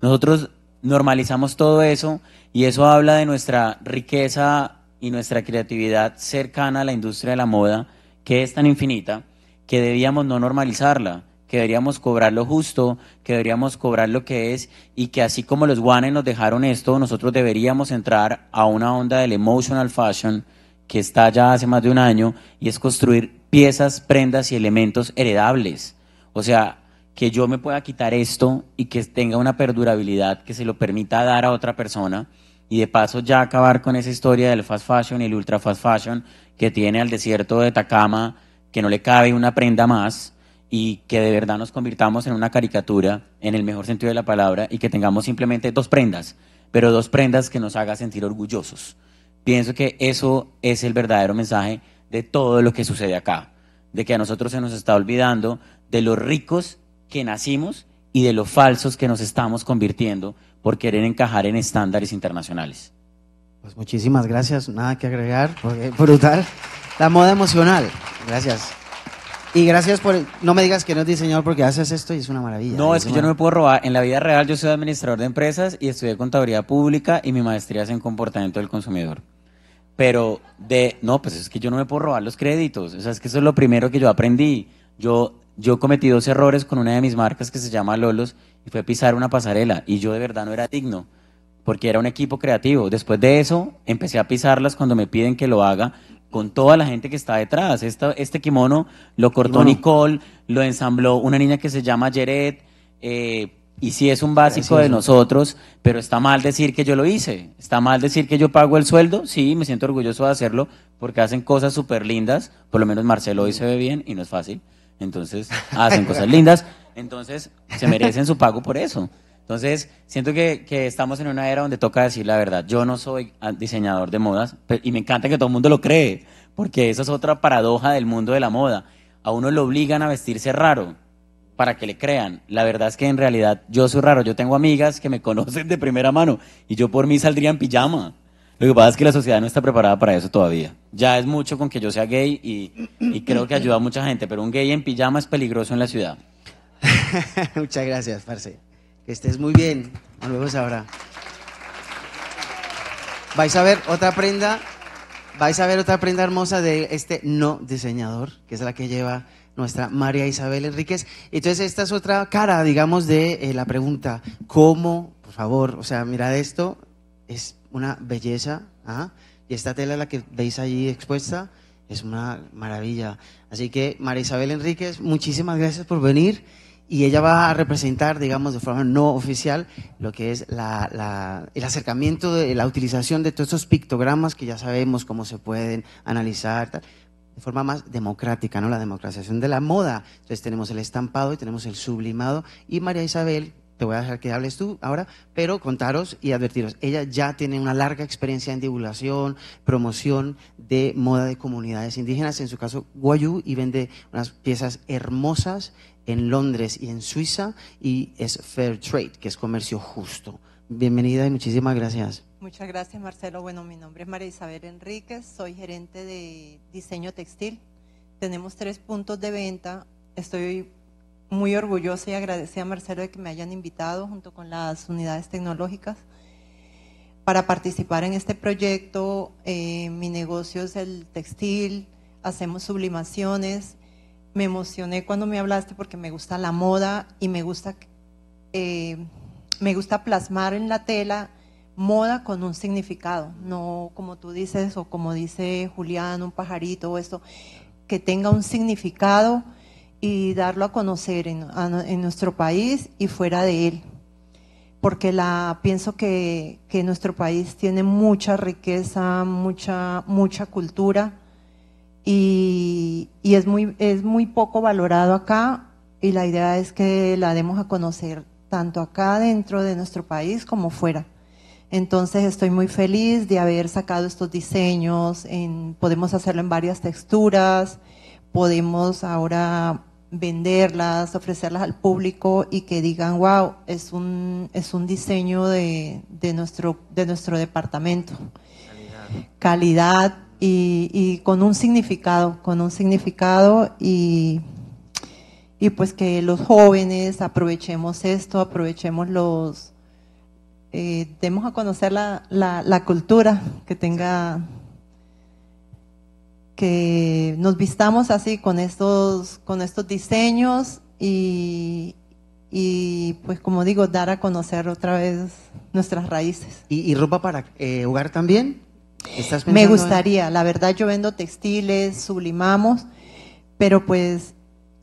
Nosotros normalizamos todo eso y eso habla de nuestra riqueza y nuestra creatividad cercana a la industria de la moda, que es tan infinita, que debíamos no normalizarla, que deberíamos cobrar lo justo, que deberíamos cobrar lo que es y que así como los guanes nos dejaron esto, nosotros deberíamos entrar a una onda del emotional fashion que está ya hace más de un año y es construir piezas, prendas y elementos heredables. O sea, que yo me pueda quitar esto y que tenga una perdurabilidad que se lo permita dar a otra persona y de paso ya acabar con esa historia del fast fashion y el ultra fast fashion que tiene al desierto de Tacama, que no le cabe una prenda más y que de verdad nos convirtamos en una caricatura, en el mejor sentido de la palabra, y que tengamos simplemente dos prendas, pero dos prendas que nos haga sentir orgullosos. Pienso que eso es el verdadero mensaje de todo lo que sucede acá, de que a nosotros se nos está olvidando de los ricos que nacimos y de los falsos que nos estamos convirtiendo por querer encajar en estándares internacionales. Pues muchísimas gracias, nada que agregar, brutal. La moda emocional, gracias. Y gracias por, no me digas que no es diseñador porque haces esto y es una maravilla. No, es, es que yo no me puedo robar. En la vida real yo soy administrador de empresas y estudié contabilidad pública y mi maestría es en comportamiento del consumidor. Pero de, no, pues es que yo no me puedo robar los créditos. O sea, es que eso es lo primero que yo aprendí. Yo yo cometí dos errores con una de mis marcas que se llama Lolos y fue pisar una pasarela y yo de verdad no era digno porque era un equipo creativo. Después de eso empecé a pisarlas cuando me piden que lo haga con toda la gente que está detrás. este kimono lo cortó Nicole, lo ensambló una niña que se llama Jared. Eh, y sí es un básico de nosotros, pero está mal decir que yo lo hice, está mal decir que yo pago el sueldo, sí, me siento orgulloso de hacerlo porque hacen cosas súper lindas, por lo menos Marcelo hoy se ve bien y no es fácil, entonces hacen cosas lindas, entonces se merecen su pago por eso. Entonces, siento que, estamos en una era donde toca decir la verdad. Yo no soy ah, diseñador de modas y me encanta que todo el mundo lo cree, porque esa es otra paradoja del mundo de la moda. A uno lo obligan a vestirse raro para que le crean. La verdad es que en realidad yo soy raro. Yo tengo amigas que me conocen de primera mano y yo por mí saldría en pijama. Lo que pasa es que la sociedad no está preparada para eso todavía. Ya es mucho con que yo sea gay y, creo que ayuda a mucha gente, pero un gay en pijama es peligroso en la ciudad. Muchas gracias, Parce. Que estés muy bien. Nos vemos ahora. Vais a ver otra prenda. Vais a ver otra prenda hermosa de este no diseñador, que es la que lleva nuestra María Isabel Enríquez. Entonces, esta es otra cara, digamos, de eh, la pregunta. ¿Cómo, por favor? O sea, mirad esto. Es una belleza. ¿ah? Y esta tela, la que veis allí expuesta, es una maravilla. Así que, María Isabel Enríquez, muchísimas gracias por venir. Y ella va a representar, digamos, de forma no oficial, lo que es el acercamiento, de, la utilización de todos estos pictogramas que ya sabemos cómo se pueden analizar. de forma más democrática, ¿no? La democratización de la moda. Entonces tenemos el estampado y tenemos el sublimado. Y María Isabel te voy a dejar que hables tú ahora, pero contaros y advertiros, ella ya tiene una larga experiencia en divulgación, promoción de moda de comunidades indígenas, en su caso Guayú, y vende unas piezas hermosas en Londres y en Suiza, y es Fair Trade, que es comercio justo. Bienvenida y muchísimas gracias. Muchas gracias, Marcelo. Bueno, mi nombre es María Isabel Enríquez, soy gerente de diseño textil. Tenemos tres puntos de venta. Estoy muy orgullosa y agradecida a Marcelo de que me hayan invitado junto con las unidades tecnológicas para participar en este proyecto. Eh, mi negocio es el textil, hacemos sublimaciones. Me emocioné cuando me hablaste porque me gusta la moda y me gusta, eh, me gusta plasmar en la tela moda con un significado, no como tú dices o como dice Julián, un pajarito o esto, que tenga un significado y darlo a conocer en, nuestro país y fuera de él, porque la, pienso que, nuestro país tiene mucha riqueza, mucha, mucha cultura y, es, muy, es muy poco valorado acá y la idea es que la demos a conocer tanto acá dentro de nuestro país como fuera. Entonces estoy muy feliz de haber sacado estos diseños, podemos hacerlo en varias texturas, podemos ahora venderlas, ofrecerlas al público y que digan, wow, es un, es un diseño de, nuestro, de nuestro departamento. Calidad. y, con un significado, con un significado y, y pues que los jóvenes aprovechemos esto, aprovechemos los, eh, demos a conocer la, la cultura que tenga que nos vistamos así con estos, con estos diseños y, y pues como digo, dar a conocer otra vez nuestras raíces. ¿Y, ropa para jugar eh, hogar también? Me gustaría, la verdad yo vendo textiles, sublimamos, pero pues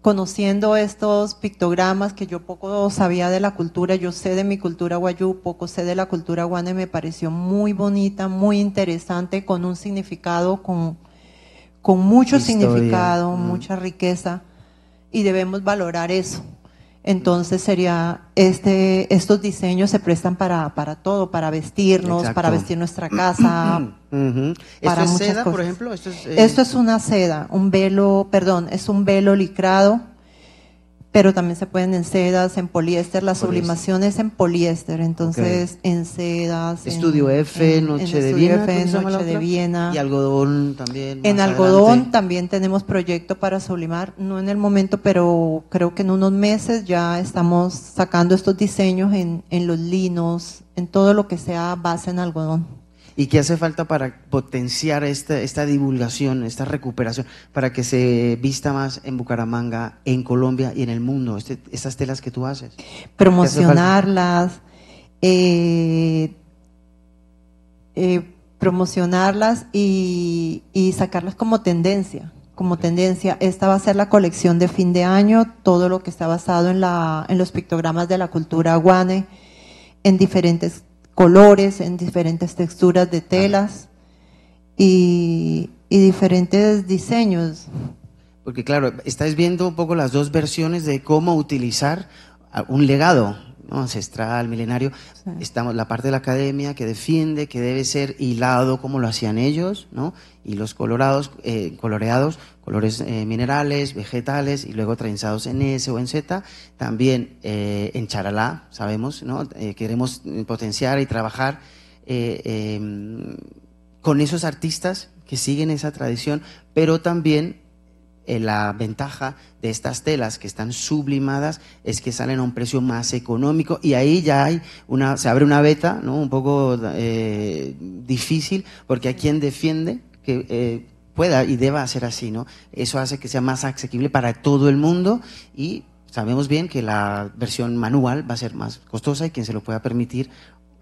conociendo estos pictogramas que yo poco sabía de la cultura, yo sé de mi cultura guayú, poco sé de la cultura guane, me pareció muy bonita, muy interesante, con un significado, con, con mucho significado, mucha riqueza, y debemos valorar eso. Entonces sería, este, estos diseños se prestan para, para todo, para vestirnos, para vestir nuestra casa. ¿Esto seda, por ejemplo? Eh? Esto es, una seda, un velo, perdón, es un velo licrado pero también se pueden en sedas, en poliéster, la sublimación es en poliéster, entonces en sedas. Estudio F, Noche de Viena. F, Noche de Viena. Y algodón también. En algodón también tenemos proyecto para sublimar, no en el momento, pero creo que en unos meses ya estamos sacando estos diseños en, en los linos, en todo lo que sea base en algodón y qué hace falta para potenciar esta, esta divulgación, esta recuperación, para que se vista más en Bucaramanga, en Colombia y en el mundo, este, estas telas que tú haces. Promocionarlas, eh, eh, promocionarlas y, y sacarlas como tendencia como tendencia. Esta va a ser la colección de fin de año, todo lo que está basado en, la, en los pictogramas de la cultura guane, en diferentes colores, en diferentes texturas de telas y, diferentes diseños. Porque claro, estáis viendo un poco las dos versiones de cómo utilizar un legado, ancestral, milenario. Estamos la parte de la academia que defiende que debe ser hilado como lo hacían ellos, ¿no? Y los colorados, eh, coloreados, colores eh, minerales, vegetales y luego trenzados en S o en Z. También eh, en charalá, sabemos, ¿no? queremos potenciar y trabajar em, con esos artistas que siguen esa tradición, pero también eh, la ventaja de estas telas que están sublimadas es que salen a un precio más económico y ahí ya hay una, se abre una beta, ¿no? Un poco eh, difícil, porque hay quien defiende que eh, pueda y deba ser así, ¿no? Eso hace que sea más accesible para todo el mundo y sabemos bien que la versión manual va a ser más costosa y quien se lo pueda permitir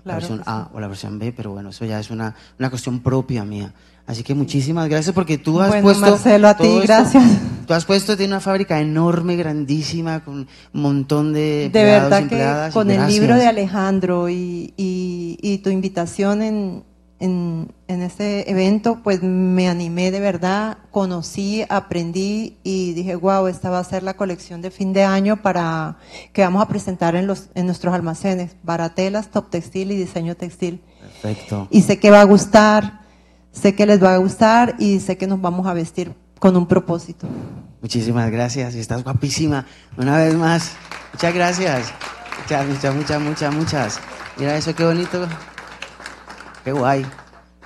la versión A o la versión B, pero bueno, eso ya es una, una cuestión propia mía. Así que muchísimas gracias porque tú has bueno, puesto. Marcelo, a ti, gracias. Tú has puesto, tiene una fábrica enorme, grandísima, con un montón de. de verdad que con el libro de Alejandro y, y tu invitación en, en, en este evento, pues me animé de verdad, conocí, aprendí y dije, wow, esta va a ser la colección de fin de año para que vamos a presentar en, los, en nuestros almacenes, baratelas, top textil y diseño textil. Perfecto. Y sé que va a gustar, sé que les va a gustar y sé que nos vamos a vestir con un propósito. Muchísimas gracias, y estás guapísima. Una vez más, muchas gracias. Muchas, muchas, muchas, muchas, muchas. Mira eso, qué bonito qué guay.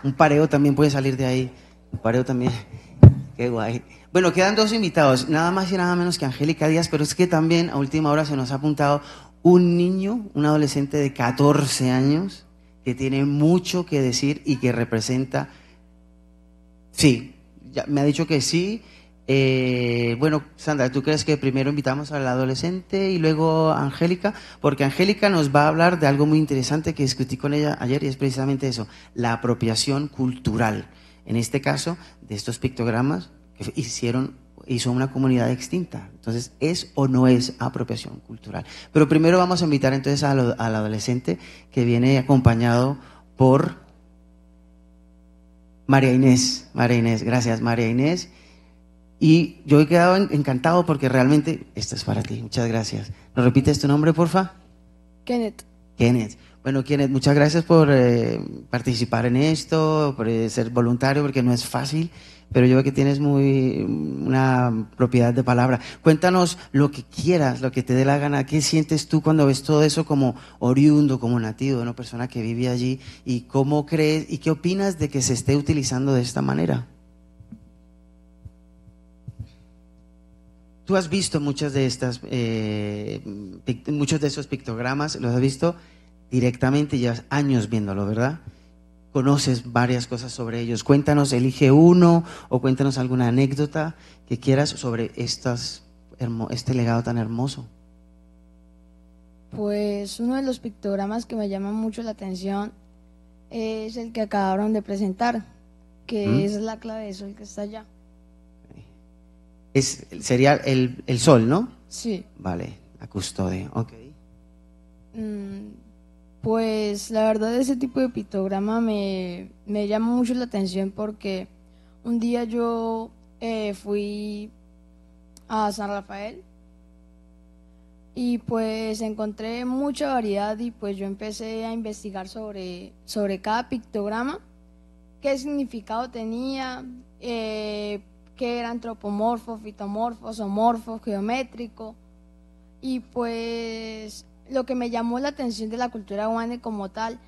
Un pareo también puede salir de ahí. Un pareo también. Qué guay. Bueno, quedan dos invitados, nada más y nada menos que Angélica Díaz, pero es que también a última hora se nos ha apuntado un niño, un adolescente de 14 años, que tiene mucho que decir y que representa. Sí, ya me ha dicho que sí, eh, bueno, Sandra, ¿tú crees que primero invitamos al adolescente y luego a Angélica? Porque Angélica nos va a hablar de algo muy interesante que discutí con ella ayer y es precisamente eso, la apropiación cultural. En este caso, de estos pictogramas que hicieron hizo una comunidad extinta. Entonces, ¿es o no es apropiación cultural? Pero primero vamos a invitar entonces al adolescente que viene acompañado por María Inés. María Inés, gracias María Inés. Y yo he quedado encantado porque realmente esto es para ti. Muchas gracias. ¿Nos repites tu nombre, porfa? Kenneth. Kenneth. Bueno, Kenneth, muchas gracias por eh, participar en esto, por eh, ser voluntario, porque no es fácil, pero yo veo que tienes muy una propiedad de palabra. Cuéntanos lo que quieras, lo que te dé la gana. ¿Qué sientes tú cuando ves todo eso como oriundo, como nativo, una persona que vive allí? ¿Y cómo crees y qué opinas de que se esté utilizando de esta manera? Tú has visto muchas de estas, eh, muchos de esos pictogramas, los has visto directamente, llevas años viéndolo, ¿verdad? Conoces varias cosas sobre ellos. Cuéntanos, elige uno o cuéntanos alguna anécdota que quieras sobre estas, este legado tan hermoso. Pues uno de los pictogramas que me llama mucho la atención es el que acabaron de presentar, que ¿Mm? es la clave de el que está allá. Es, sería el, sol, ¿no? Sí. Vale, a custodia, ok. Mm, pues la verdad ese tipo de pictograma me, me llama mucho la atención porque un día yo eh, fui a San Rafael y pues encontré mucha variedad y pues yo empecé a investigar sobre, sobre cada pictograma, qué significado tenía, eh, que era antropomorfo, fitomorfo, zoomorfo, geométrico. Y pues lo que me llamó la atención de la cultura guane como tal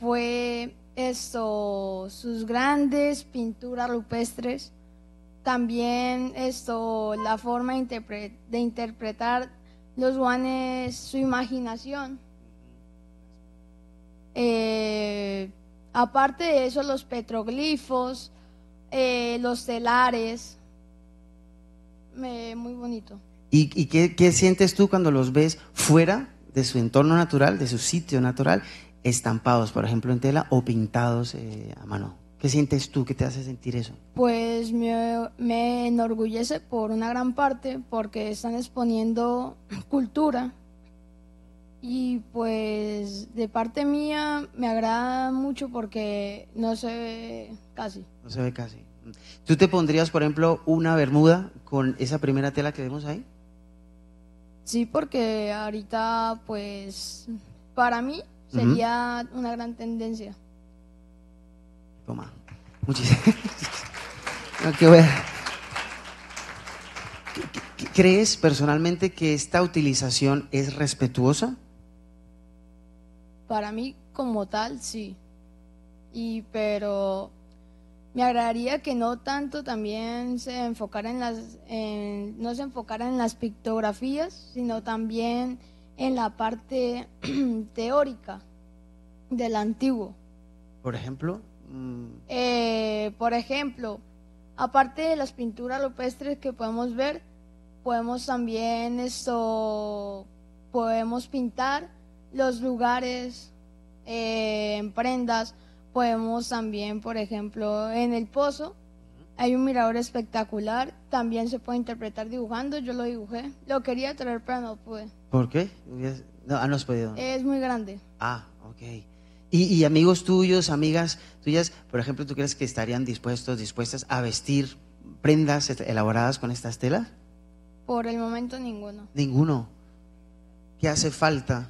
fue esto, sus grandes pinturas rupestres, también esto, la forma de, interpretar los guanes, su imaginación. Eh, aparte de eso, los petroglifos, eh, los telares. muy bonito. ¿Y, qué, sientes tú cuando los ves fuera de su entorno natural, de su sitio natural, estampados, por ejemplo, en tela o pintados eh, a mano? ¿Qué sientes tú? ¿Qué te hace sentir eso? Pues me enorgullece por una gran parte porque están exponiendo cultura y pues de parte mía me agrada mucho porque no se ve casi. No se ve casi. ¿Tú te pondrías, por ejemplo, una bermuda con esa primera tela que vemos ahí? Sí, porque ahorita pues para mí sería una gran tendencia. Toma. Muchísimas gracias. ¿Crees personalmente que esta utilización es respetuosa? Para mí como tal, sí. Y pero me agradaría que no tanto también se enfocara en las, no se enfocara en las pictografías, sino también en la parte teórica del antiguo. Por ejemplo. Mm. Eh, por ejemplo, aparte de las pinturas rupestres que podemos ver, podemos también esto, podemos pintar los lugares, eh, En prendas. Podemos también, por ejemplo, en el pozo hay un mirador espectacular. También se puede interpretar dibujando. Yo lo dibujé. Lo quería traer, pero no pude. ¿Por qué? No, ah, no has podido. Es muy grande. Ah, ok. Y, y, amigos tuyos, amigas tuyas, por ejemplo, ¿tú crees que estarían dispuestos, dispuestas a vestir prendas elaboradas con estas telas? Por el momento ninguno. Ninguno. ¿Qué hace falta?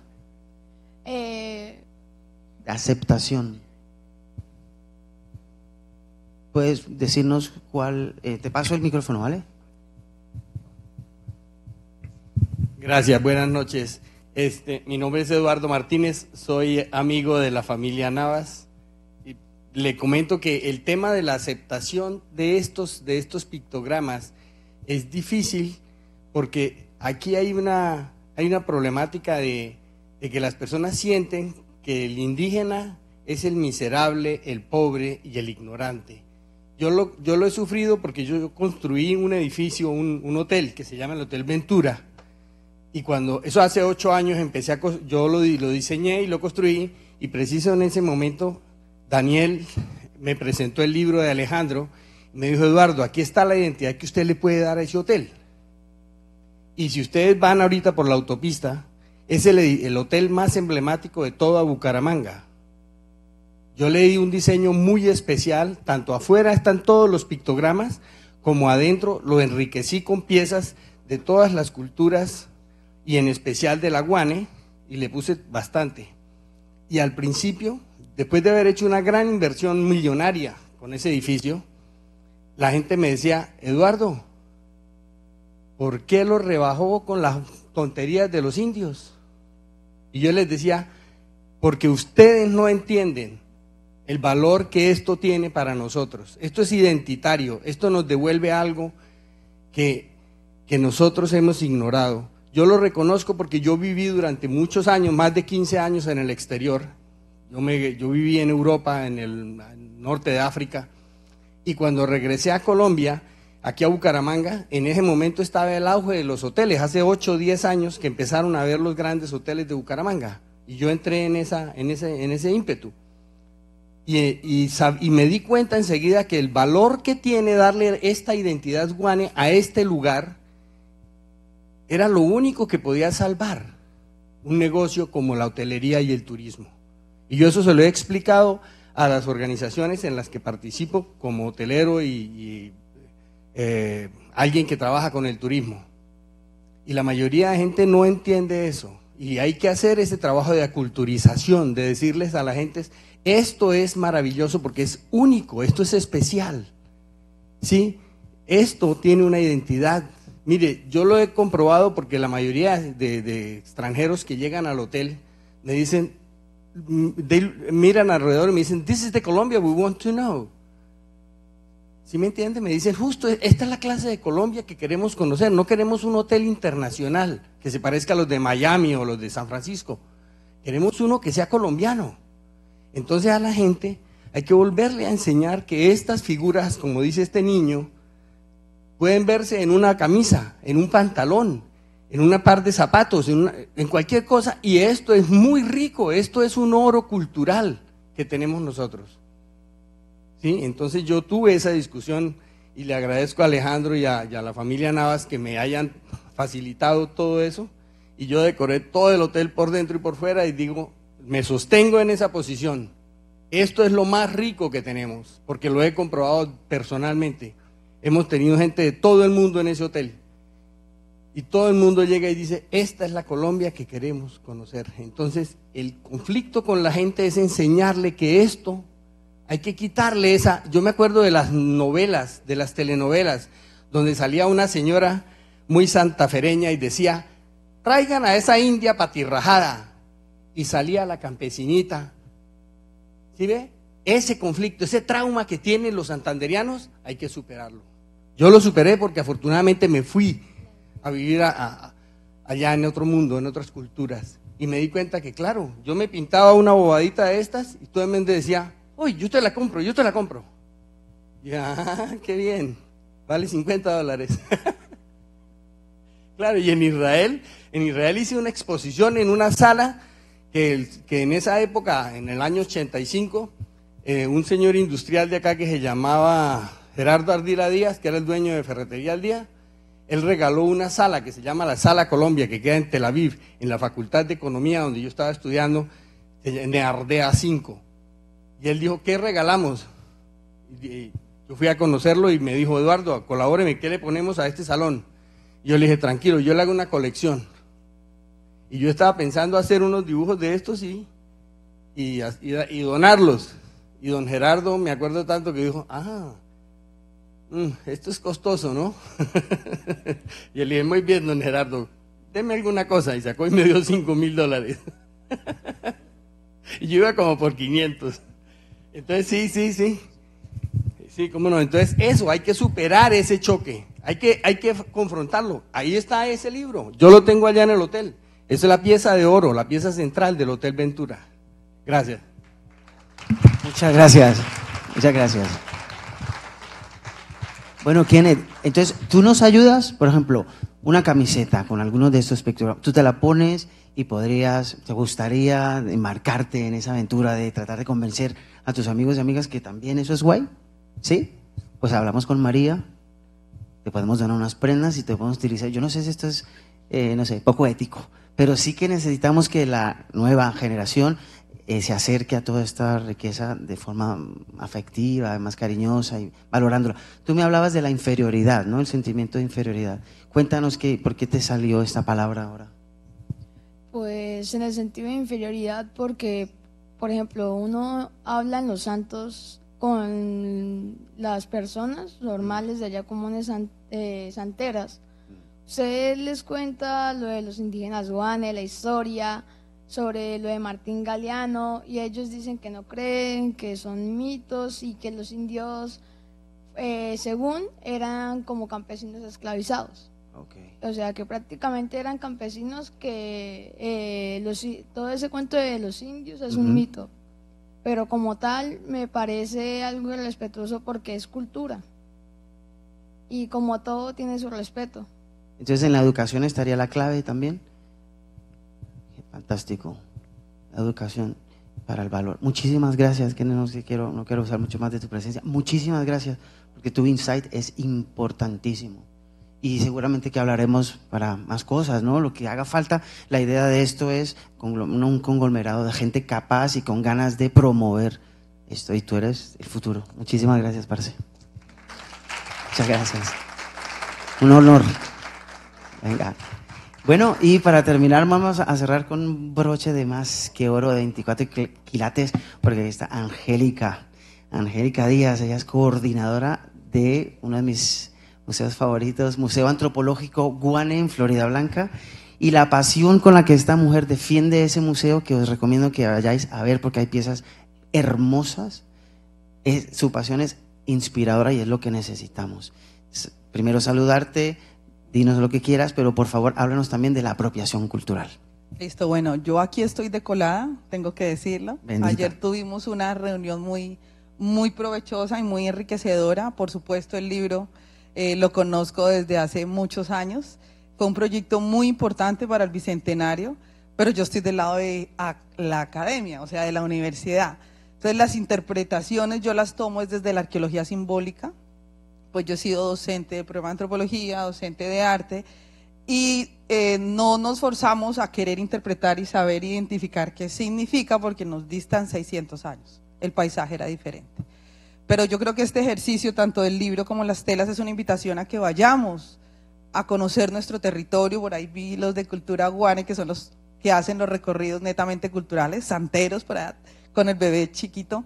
eh, aceptación. Puedes decirnos cuál... Eh, te paso el micrófono, ¿vale? Gracias, buenas noches. Este, mi nombre es Eduardo Martínez, soy amigo de la familia Navas. Y le comento que el tema de la aceptación de estos, de estos pictogramas es difícil porque aquí hay una, hay una problemática de de que las personas sienten que el indígena es el miserable, el pobre y el ignorante. Yo lo, yo lo he sufrido porque yo construí un edificio, un, hotel que se llama el Hotel Ventura. Y cuando, eso hace ocho años empecé a, yo lo, lo diseñé y lo construí y preciso en ese momento Daniel me presentó el libro de Alejandro y me dijo, Eduardo, aquí está la identidad que usted le puede dar a ese hotel. Y si ustedes van ahorita por la autopista, es el, hotel más emblemático de toda Bucaramanga. Yo le di un diseño muy especial, tanto afuera están todos los pictogramas, como adentro lo enriquecí con piezas de todas las culturas y en especial de la Guane, y le puse bastante. Y al principio, después de haber hecho una gran inversión millonaria con ese edificio, la gente me decía, Eduardo, ¿por qué lo rebajó con las tonterías de los indios? Y yo les decía, porque ustedes no entienden el valor que esto tiene para nosotros. Esto es identitario, esto nos devuelve algo que, nosotros hemos ignorado. Yo lo reconozco porque yo viví durante muchos años, más de 15 años en el exterior. Yo, me, yo viví en Europa, en el norte de África, y cuando regresé a Colombia, aquí a Bucaramanga. En ese momento estaba el auge de los hoteles, hace 8 o 10 años que empezaron a ver los grandes hoteles de Bucaramanga. Y yo entré en, esa, en, ese, en ese ímpetu. Y, y, me di cuenta enseguida que el valor que tiene darle esta identidad guane a este lugar era lo único que podía salvar un negocio como la hotelería y el turismo. Y yo eso se lo he explicado a las organizaciones en las que participo como hotelero y eh, alguien que trabaja con el turismo. Y la mayoría de gente no entiende eso. Y hay que hacer ese trabajo de aculturización, de decirles a la gente, esto es maravilloso porque es único, esto es especial. ¿Sí? Esto tiene una identidad. Mire, yo lo he comprobado porque la mayoría de, extranjeros que llegan al hotel me dicen, miran alrededor y me dicen, this is the Colombia we want to know. Si me entiende? Me dicen, justo, e-, esta es la clase de Colombia que queremos conocer. No queremos un hotel internacional que se parezca a los de Miami o los de San Francisco. Queremos uno que sea colombiano. Entonces a la gente hay que volverle a enseñar que estas figuras, como dice este niño, pueden verse en una camisa, en un pantalón, en una par de zapatos, en cualquier cosa. Y esto es muy rico, esto es un oro cultural que tenemos nosotros. ¿sí? Entonces yo tuve esa discusión y le agradezco a Alejandro y a la familia Navas que me hayan facilitado todo eso y yo decoré todo el hotel por dentro y por fuera y digo, me sostengo en esa posición. Esto es lo más rico que tenemos, porque lo he comprobado personalmente. Hemos tenido gente de todo el mundo en ese hotel. Y todo el mundo llega y dice, esta es la Colombia que queremos conocer. Entonces, el conflicto con la gente es enseñarle que esto hay que quitarle esa. Yo me acuerdo de las novelas, de las telenovelas, donde salía una señora muy santafereña y decía: traigan a esa india patirrajada. Y salía la campesinita. ¿Sí ve? Ese conflicto, ese trauma que tienen los santanderianos, hay que superarlo. Yo lo superé porque afortunadamente me fui a vivir allá en otro mundo, en otras culturas. Y me di cuenta que, claro, yo me pintaba una bobadita de estas y todo el mundo decía, Uy, yo te la compro, yo te la compro. Ya, ah, qué bien. Vale 50 dólares. claro, y en Israel, en Israel hice una exposición en una sala que, que en esa época, en el año 85, eh, un señor industrial de acá que se llamaba Gerardo Ardila Díaz, que era el dueño de Ferretería al Día, él regaló una sala que se llama la Sala Colombia, que queda en Tel Aviv, en la Facultad de Economía donde yo estaba estudiando, en Ardea 5. Y él dijo, ¿qué regalamos? yo fui a conocerlo y me dijo, Eduardo, colaboreme ¿qué le ponemos a este salón? Y yo le dije, tranquilo, yo le hago una colección. Y yo estaba pensando hacer unos dibujos de estos y, y, donarlos. Y don Gerardo, me acuerdo tanto que dijo, ah, mm, esto es costoso, ¿no? y él le dije, muy bien, don Gerardo, deme alguna cosa. Y sacó y me dio cinco mil dólares. y yo iba como por 500. Entonces, sí, sí, sí. Sí, cómo no. Entonces, eso, hay que superar ese choque. Hay que, hay que confrontarlo. Ahí está ese libro. Yo lo tengo allá en el hotel. Esa es la pieza de oro, la pieza central del Hotel Ventura. Gracias. Muchas gracias. Muchas gracias. Bueno, Kenneth, entonces tú nos ayudas, por ejemplo, una camiseta con algunos de estos espectros, Tú te la pones y podrías, te gustaría marcarte en esa aventura de tratar de convencer a tus amigos y amigas que también eso es guay, ¿sí? Pues hablamos con María, te podemos dar unas prendas y te podemos utilizar. Yo no sé si esto es, eh, no sé, poco ético, pero sí que necesitamos que la nueva generación eh, se acerque a toda esta riqueza de forma afectiva, más cariñosa y valorándola. Tú me hablabas de la inferioridad, ¿no? El sentimiento de inferioridad. Cuéntanos que, por qué te salió esta palabra ahora. Pues en el sentido de inferioridad, porque, por ejemplo, uno habla en los santos con las personas normales de allá comunes eh, santeras. Usted les cuenta lo de los indígenas guane, la historia, sobre lo de Martín Galeano, y ellos dicen que no creen, que son mitos y que los indios, eh, según, eran como campesinos esclavizados. O sea que prácticamente eran campesinos que eh, los, todo ese cuento de los indios es un mito. Pero como tal me parece algo respetuoso porque es cultura. Y como todo tiene su respeto. Entonces en la educación estaría la clave también. Fantástico. La educación para el valor. Muchísimas gracias, que no, quiero, no quiero usar mucho más de tu presencia. Muchísimas gracias, porque tu insight es importantísimo y seguramente que hablaremos para más cosas, ¿no? Lo que haga falta, la idea de esto es un conglomerado de gente capaz y con ganas de promover esto y tú eres el futuro. Muchísimas gracias, Parce. Muchas gracias. Un honor. Venga. Bueno, y para terminar vamos a cerrar con un broche de más que oro de 24 quilates, porque ahí está Angélica. Angélica Díaz, ella es coordinadora de una de mis museos favoritos, Museo Antropológico Guane en Florida Blanca, y la pasión con la que esta mujer defiende ese museo, que os recomiendo que vayáis a ver porque hay piezas hermosas, su pasión es inspiradora y es lo que necesitamos. Primero saludarte, dinos lo que quieras, pero por favor háblanos también de la apropiación cultural. Listo, bueno, yo aquí estoy de colada, tengo que decirlo. Ayer tuvimos una reunión muy, muy provechosa y muy enriquecedora. Por supuesto, el libro eh, lo conozco desde hace muchos años. Fue un proyecto muy importante para el Bicentenario, pero yo estoy del lado de la academia, o sea, de la universidad. Entonces las interpretaciones yo las tomo desde la arqueología simbólica, pues yo he sido docente de prueba de antropología, docente de arte, y eh, no nos forzamos a querer interpretar y saber identificar qué significa porque nos distan 600 años. El paisaje era diferente. Pero yo creo que este ejercicio, tanto del libro como las telas, es una invitación a que vayamos a conocer nuestro territorio. Por ahí vi los de Cultura Guane, que son los que hacen los recorridos netamente culturales, santeros para con el bebé chiquito,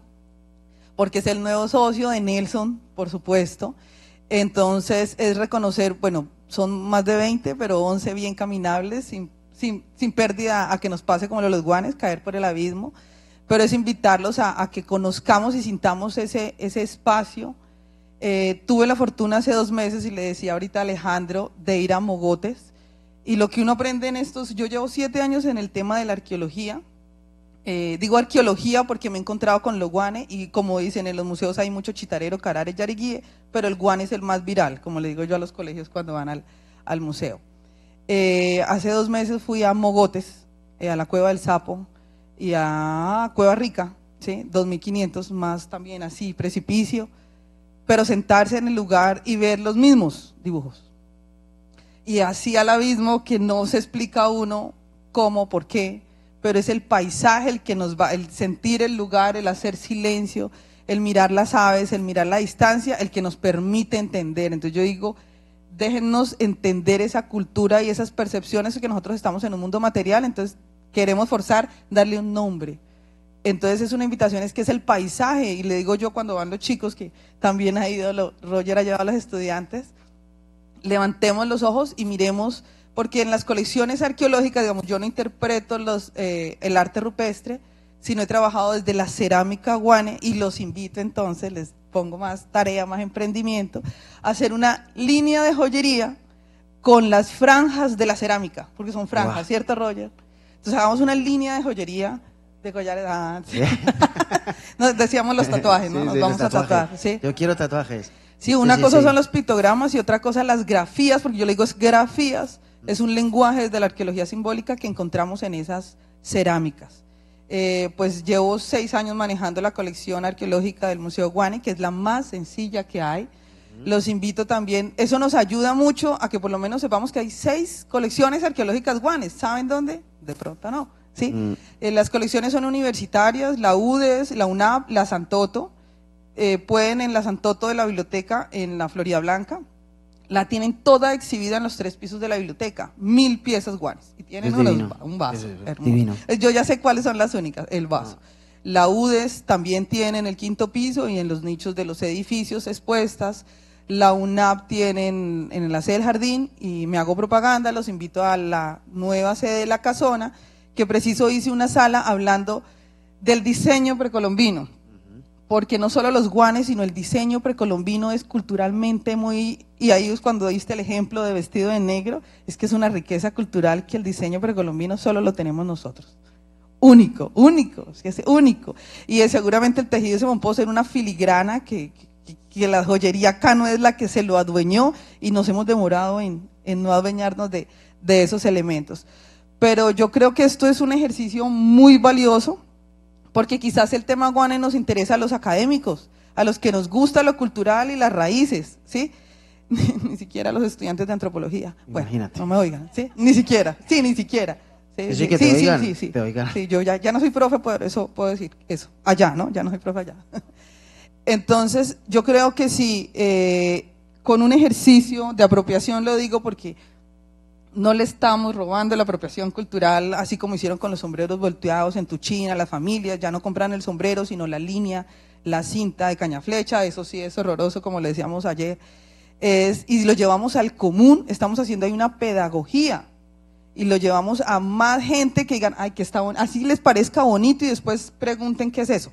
porque es el nuevo socio de Nelson, por supuesto. Entonces es reconocer, bueno, son más de 20, pero 11 bien caminables, sin, pérdida a que nos pase como los guanes, caer por el abismo pero es invitarlos a, que conozcamos y sintamos ese, espacio. Eh, tuve la fortuna hace dos meses, y le decía ahorita Alejandro, de ir a Mogotes. Y lo que uno aprende en estos, yo llevo siete años en el tema de la arqueología. Eh, digo arqueología porque me he encontrado con los guane y como dicen en los museos hay mucho chitarero, carare, yariguíe, pero el guane es el más viral, como le digo yo a los colegios cuando van al, museo. Eh, hace dos meses fui a Mogotes, a la cueva del sapo, y a Cueva Rica, ¿sí? 2.500 más también así, precipicio, pero sentarse en el lugar y ver los mismos dibujos. Y así al abismo que no se explica uno cómo, por qué, pero es el paisaje el que nos va, el sentir el lugar, el hacer silencio, el mirar las aves, el mirar la distancia, el que nos permite entender. Entonces yo digo, déjennos entender esa cultura y esas percepciones que nosotros estamos en un mundo material, entonces queremos forzar darle un nombre. Entonces es una invitación, es que es el paisaje. Y le digo yo cuando van los chicos, que también ha ido, lo, Roger ha llevado a los estudiantes, levantemos los ojos y miremos, porque en las colecciones arqueológicas, digamos, yo no interpreto los, eh, el arte rupestre, sino he trabajado desde la cerámica guane y los invito entonces, les pongo más tarea, más emprendimiento, a hacer una línea de joyería con las franjas de la cerámica, porque son franjas, ¿cierto, Roger? Entonces hagamos una línea de joyería de collares. Ah, decíamos los tatuajes, ¿no? Nos vamos a tatuar. Yo quiero tatuajes. Sí, una cosa son los pictogramas y otra cosa las grafías, porque yo le digo es grafías, es un lenguaje de la arqueología simbólica que encontramos en esas cerámicas. Eh, pues llevo seis años manejando la colección arqueológica del Museo Guane, que es la más sencilla que hay. Los invito también, eso nos ayuda mucho a que por lo menos sepamos que hay seis colecciones arqueológicas Guanes. ¿Saben dónde? de pronto no. ¿sí? Mm. Eh, las colecciones son universitarias, la UDES, la UNAP, la Santoto. Eh, pueden en la Santoto de la biblioteca en la Florida Blanca. La tienen toda exhibida en los tres pisos de la biblioteca, mil piezas guanes. Y tienen un vaso. Eh, yo ya sé cuáles son las únicas, el vaso. Ah. La UDES también tiene en el quinto piso y en los nichos de los edificios expuestas la UNAP tiene en, la sede del jardín y me hago propaganda, los invito a la nueva sede de la Casona, que preciso hice una sala hablando del diseño precolombino, porque no solo los guanes, sino el diseño precolombino es culturalmente muy, y ahí es cuando diste el ejemplo de vestido de negro, es que es una riqueza cultural que el diseño precolombino solo lo tenemos nosotros único, único, es único. Y seguramente el tejido se a en una filigrana que, que la joyería acá no es la que se lo adueñó y nos hemos demorado en, en no adueñarnos de, de, esos elementos. Pero yo creo que esto es un ejercicio muy valioso porque quizás el tema guane nos interesa a los académicos, a los que nos gusta lo cultural y las raíces, ¿sí? ni siquiera a los estudiantes de antropología. Bueno, no me oigan, ¿sí? Ni siquiera, sí, ni siquiera. Sí, sí, sí, yo ya, ya no soy profe, por eso puedo decir eso. Allá, ¿no? Ya no soy profe allá. Entonces, yo creo que si eh, con un ejercicio de apropiación, lo digo porque no le estamos robando la apropiación cultural, así como hicieron con los sombreros volteados en Tuchina, las familias ya no compran el sombrero, sino la línea, la cinta de caña flecha, eso sí es horroroso, como le decíamos ayer, es, y lo llevamos al común, estamos haciendo ahí una pedagogía, y lo llevamos a más gente que digan, ay, que está así les parezca bonito, y después pregunten qué es eso.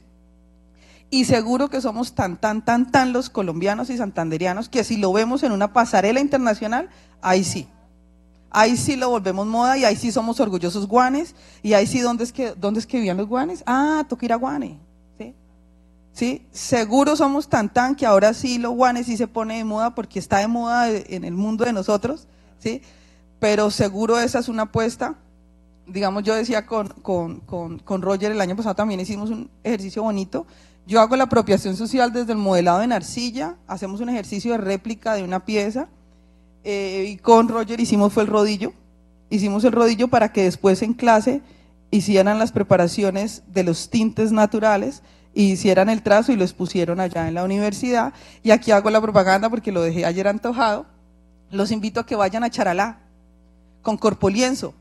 Y seguro que somos tan, tan, tan, tan los colombianos y santanderianos que si lo vemos en una pasarela internacional, ahí sí. Ahí sí lo volvemos moda y ahí sí somos orgullosos guanes. Y ahí sí, ¿dónde es que, dónde es vivían los guanes? Ah, toca guane. ¿sí? Seguro somos tan, tan que ahora sí los guanes sí se pone de moda porque está de moda en el mundo de nosotros. ¿sí? Pero seguro esa es una apuesta digamos, yo decía con, con, Roger el año pasado también hicimos un ejercicio bonito yo hago la apropiación social desde el modelado en arcilla, hacemos un ejercicio de réplica de una pieza eh, y con Roger hicimos fue el rodillo. Hicimos el rodillo para que después en clase hicieran las preparaciones de los tintes naturales y hicieran el trazo y los pusieron allá en la universidad. Y aquí hago la propaganda porque lo dejé ayer antojado. Los invito a que vayan a Charalá con Corpolienzo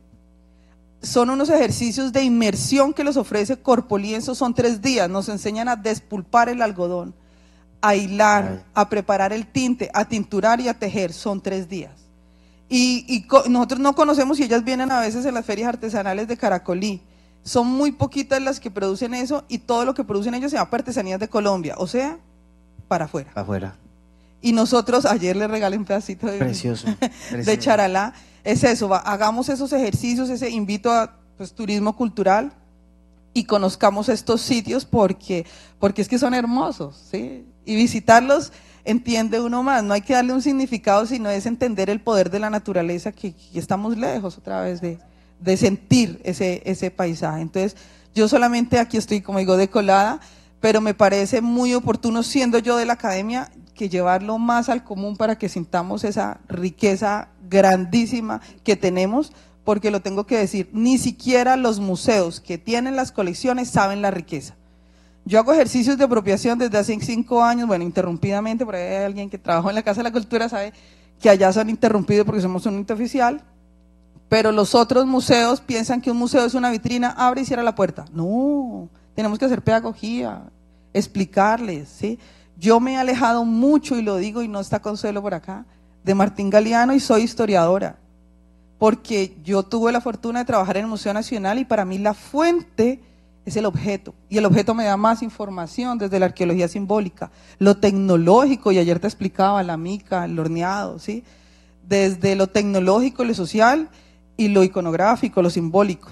son unos ejercicios de inmersión que los ofrece Corpolienzo, son tres días, nos enseñan a despulpar el algodón, a hilar, a preparar el tinte, a tinturar y a tejer, son tres días. Y, nosotros no conocemos y ellas vienen a veces en las ferias artesanales de Caracolí. Son muy poquitas las que producen eso y todo lo que producen ellos se llama artesanías de Colombia, o sea, para afuera. Para afuera. Y nosotros ayer le regalé un pedacito de, de charalá es eso, hagamos esos ejercicios, ese invito a pues, turismo cultural y conozcamos estos sitios porque, porque es que son hermosos, Y visitarlos entiende uno más, no hay que darle un significado, sino es entender el poder de la naturaleza que, que estamos lejos otra vez de, sentir ese, ese paisaje. Entonces, yo solamente aquí estoy, como digo, de colada, pero me parece muy oportuno, siendo yo de la academia, que llevarlo más al común para que sintamos esa riqueza grandísima que tenemos, porque lo tengo que decir, ni siquiera los museos que tienen las colecciones saben la riqueza. Yo hago ejercicios de apropiación desde hace cinco años, bueno, interrumpidamente, porque alguien que trabajó en la Casa de la Cultura, sabe que allá se han interrumpido porque somos un interoficial, pero los otros museos piensan que un museo es una vitrina, abre y cierra la puerta. No, tenemos que hacer pedagogía, explicarles, ¿sí? Yo me he alejado mucho, y lo digo, y no está consuelo por acá, de Martín Galeano y soy historiadora, porque yo tuve la fortuna de trabajar en el Museo Nacional y para mí la fuente es el objeto, y el objeto me da más información desde la arqueología simbólica, lo tecnológico, y ayer te explicaba la mica, el horneado, ¿sí? desde lo tecnológico, lo social y lo iconográfico, lo simbólico.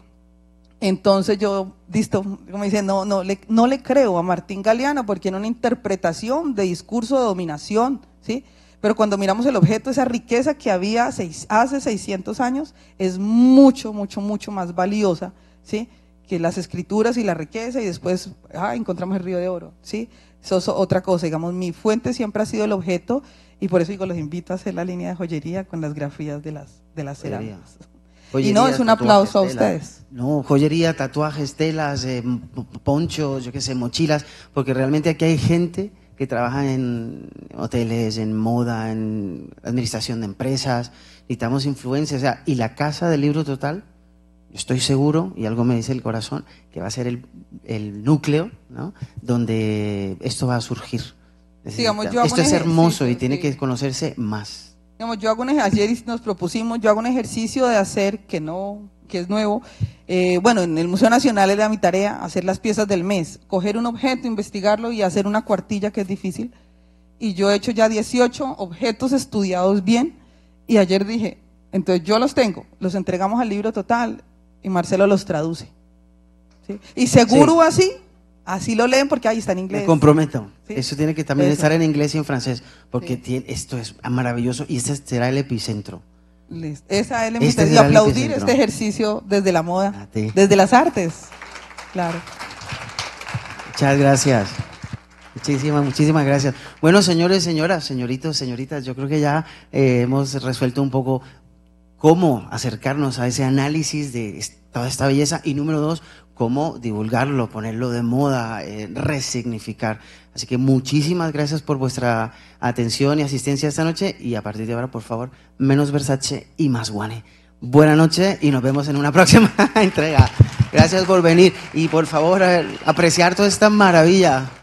Entonces yo, visto, como dice, no, no, le, no le creo a Martín Galeano porque era una interpretación de discurso de dominación, ¿sí? Pero cuando miramos el objeto, esa riqueza que había hace 600 años es mucho, mucho, mucho más valiosa, ¿sí? Que las escrituras y la riqueza y después, ah, encontramos el río de oro, ¿sí? Eso es otra cosa, digamos, mi fuente siempre ha sido el objeto y por eso digo, los invito a hacer la línea de joyería con las grafías de las, de las cerámicas y no, es un aplauso a ustedes. No, joyería, tatuajes, telas, eh, ponchos, yo qué sé, mochilas, porque realmente aquí hay gente que trabaja en hoteles, en moda, en administración de empresas, necesitamos influencia. y la casa del libro total, estoy seguro, y algo me dice el corazón, que va a ser el, núcleo, Donde esto va a surgir. esto es hermoso y tiene que conocerse más yo hago un, ayer nos propusimos, yo hago un ejercicio de hacer que no, que es nuevo. Eh, bueno, en el Museo Nacional era mi tarea hacer las piezas del mes, coger un objeto, investigarlo y hacer una cuartilla que es difícil. Y yo he hecho ya 18 objetos estudiados bien. Y ayer dije, entonces yo los tengo, los entregamos al libro total y Marcelo los traduce. Y seguro así Así lo leen porque ahí está en inglés. Me comprometo. Eso tiene que también estar en inglés y en francés, porque esto es maravilloso y este será el epicentro. Listo. Esa es este Y aplaudir este ejercicio desde la moda, desde las artes. Claro. Muchas gracias. Muchísimas, muchísimas gracias. Bueno, señores, señoras, señoritos, señoritas, yo creo que ya eh, hemos resuelto un poco cómo acercarnos a ese análisis de toda esta belleza y número dos, cómo divulgarlo, ponerlo de moda, eh, resignificar. Así que muchísimas gracias por vuestra atención y asistencia esta noche y a partir de ahora, por favor, menos Versace y más Guane. Buenas noches y nos vemos en una próxima entrega. Gracias por venir y por favor eh, apreciar toda esta maravilla.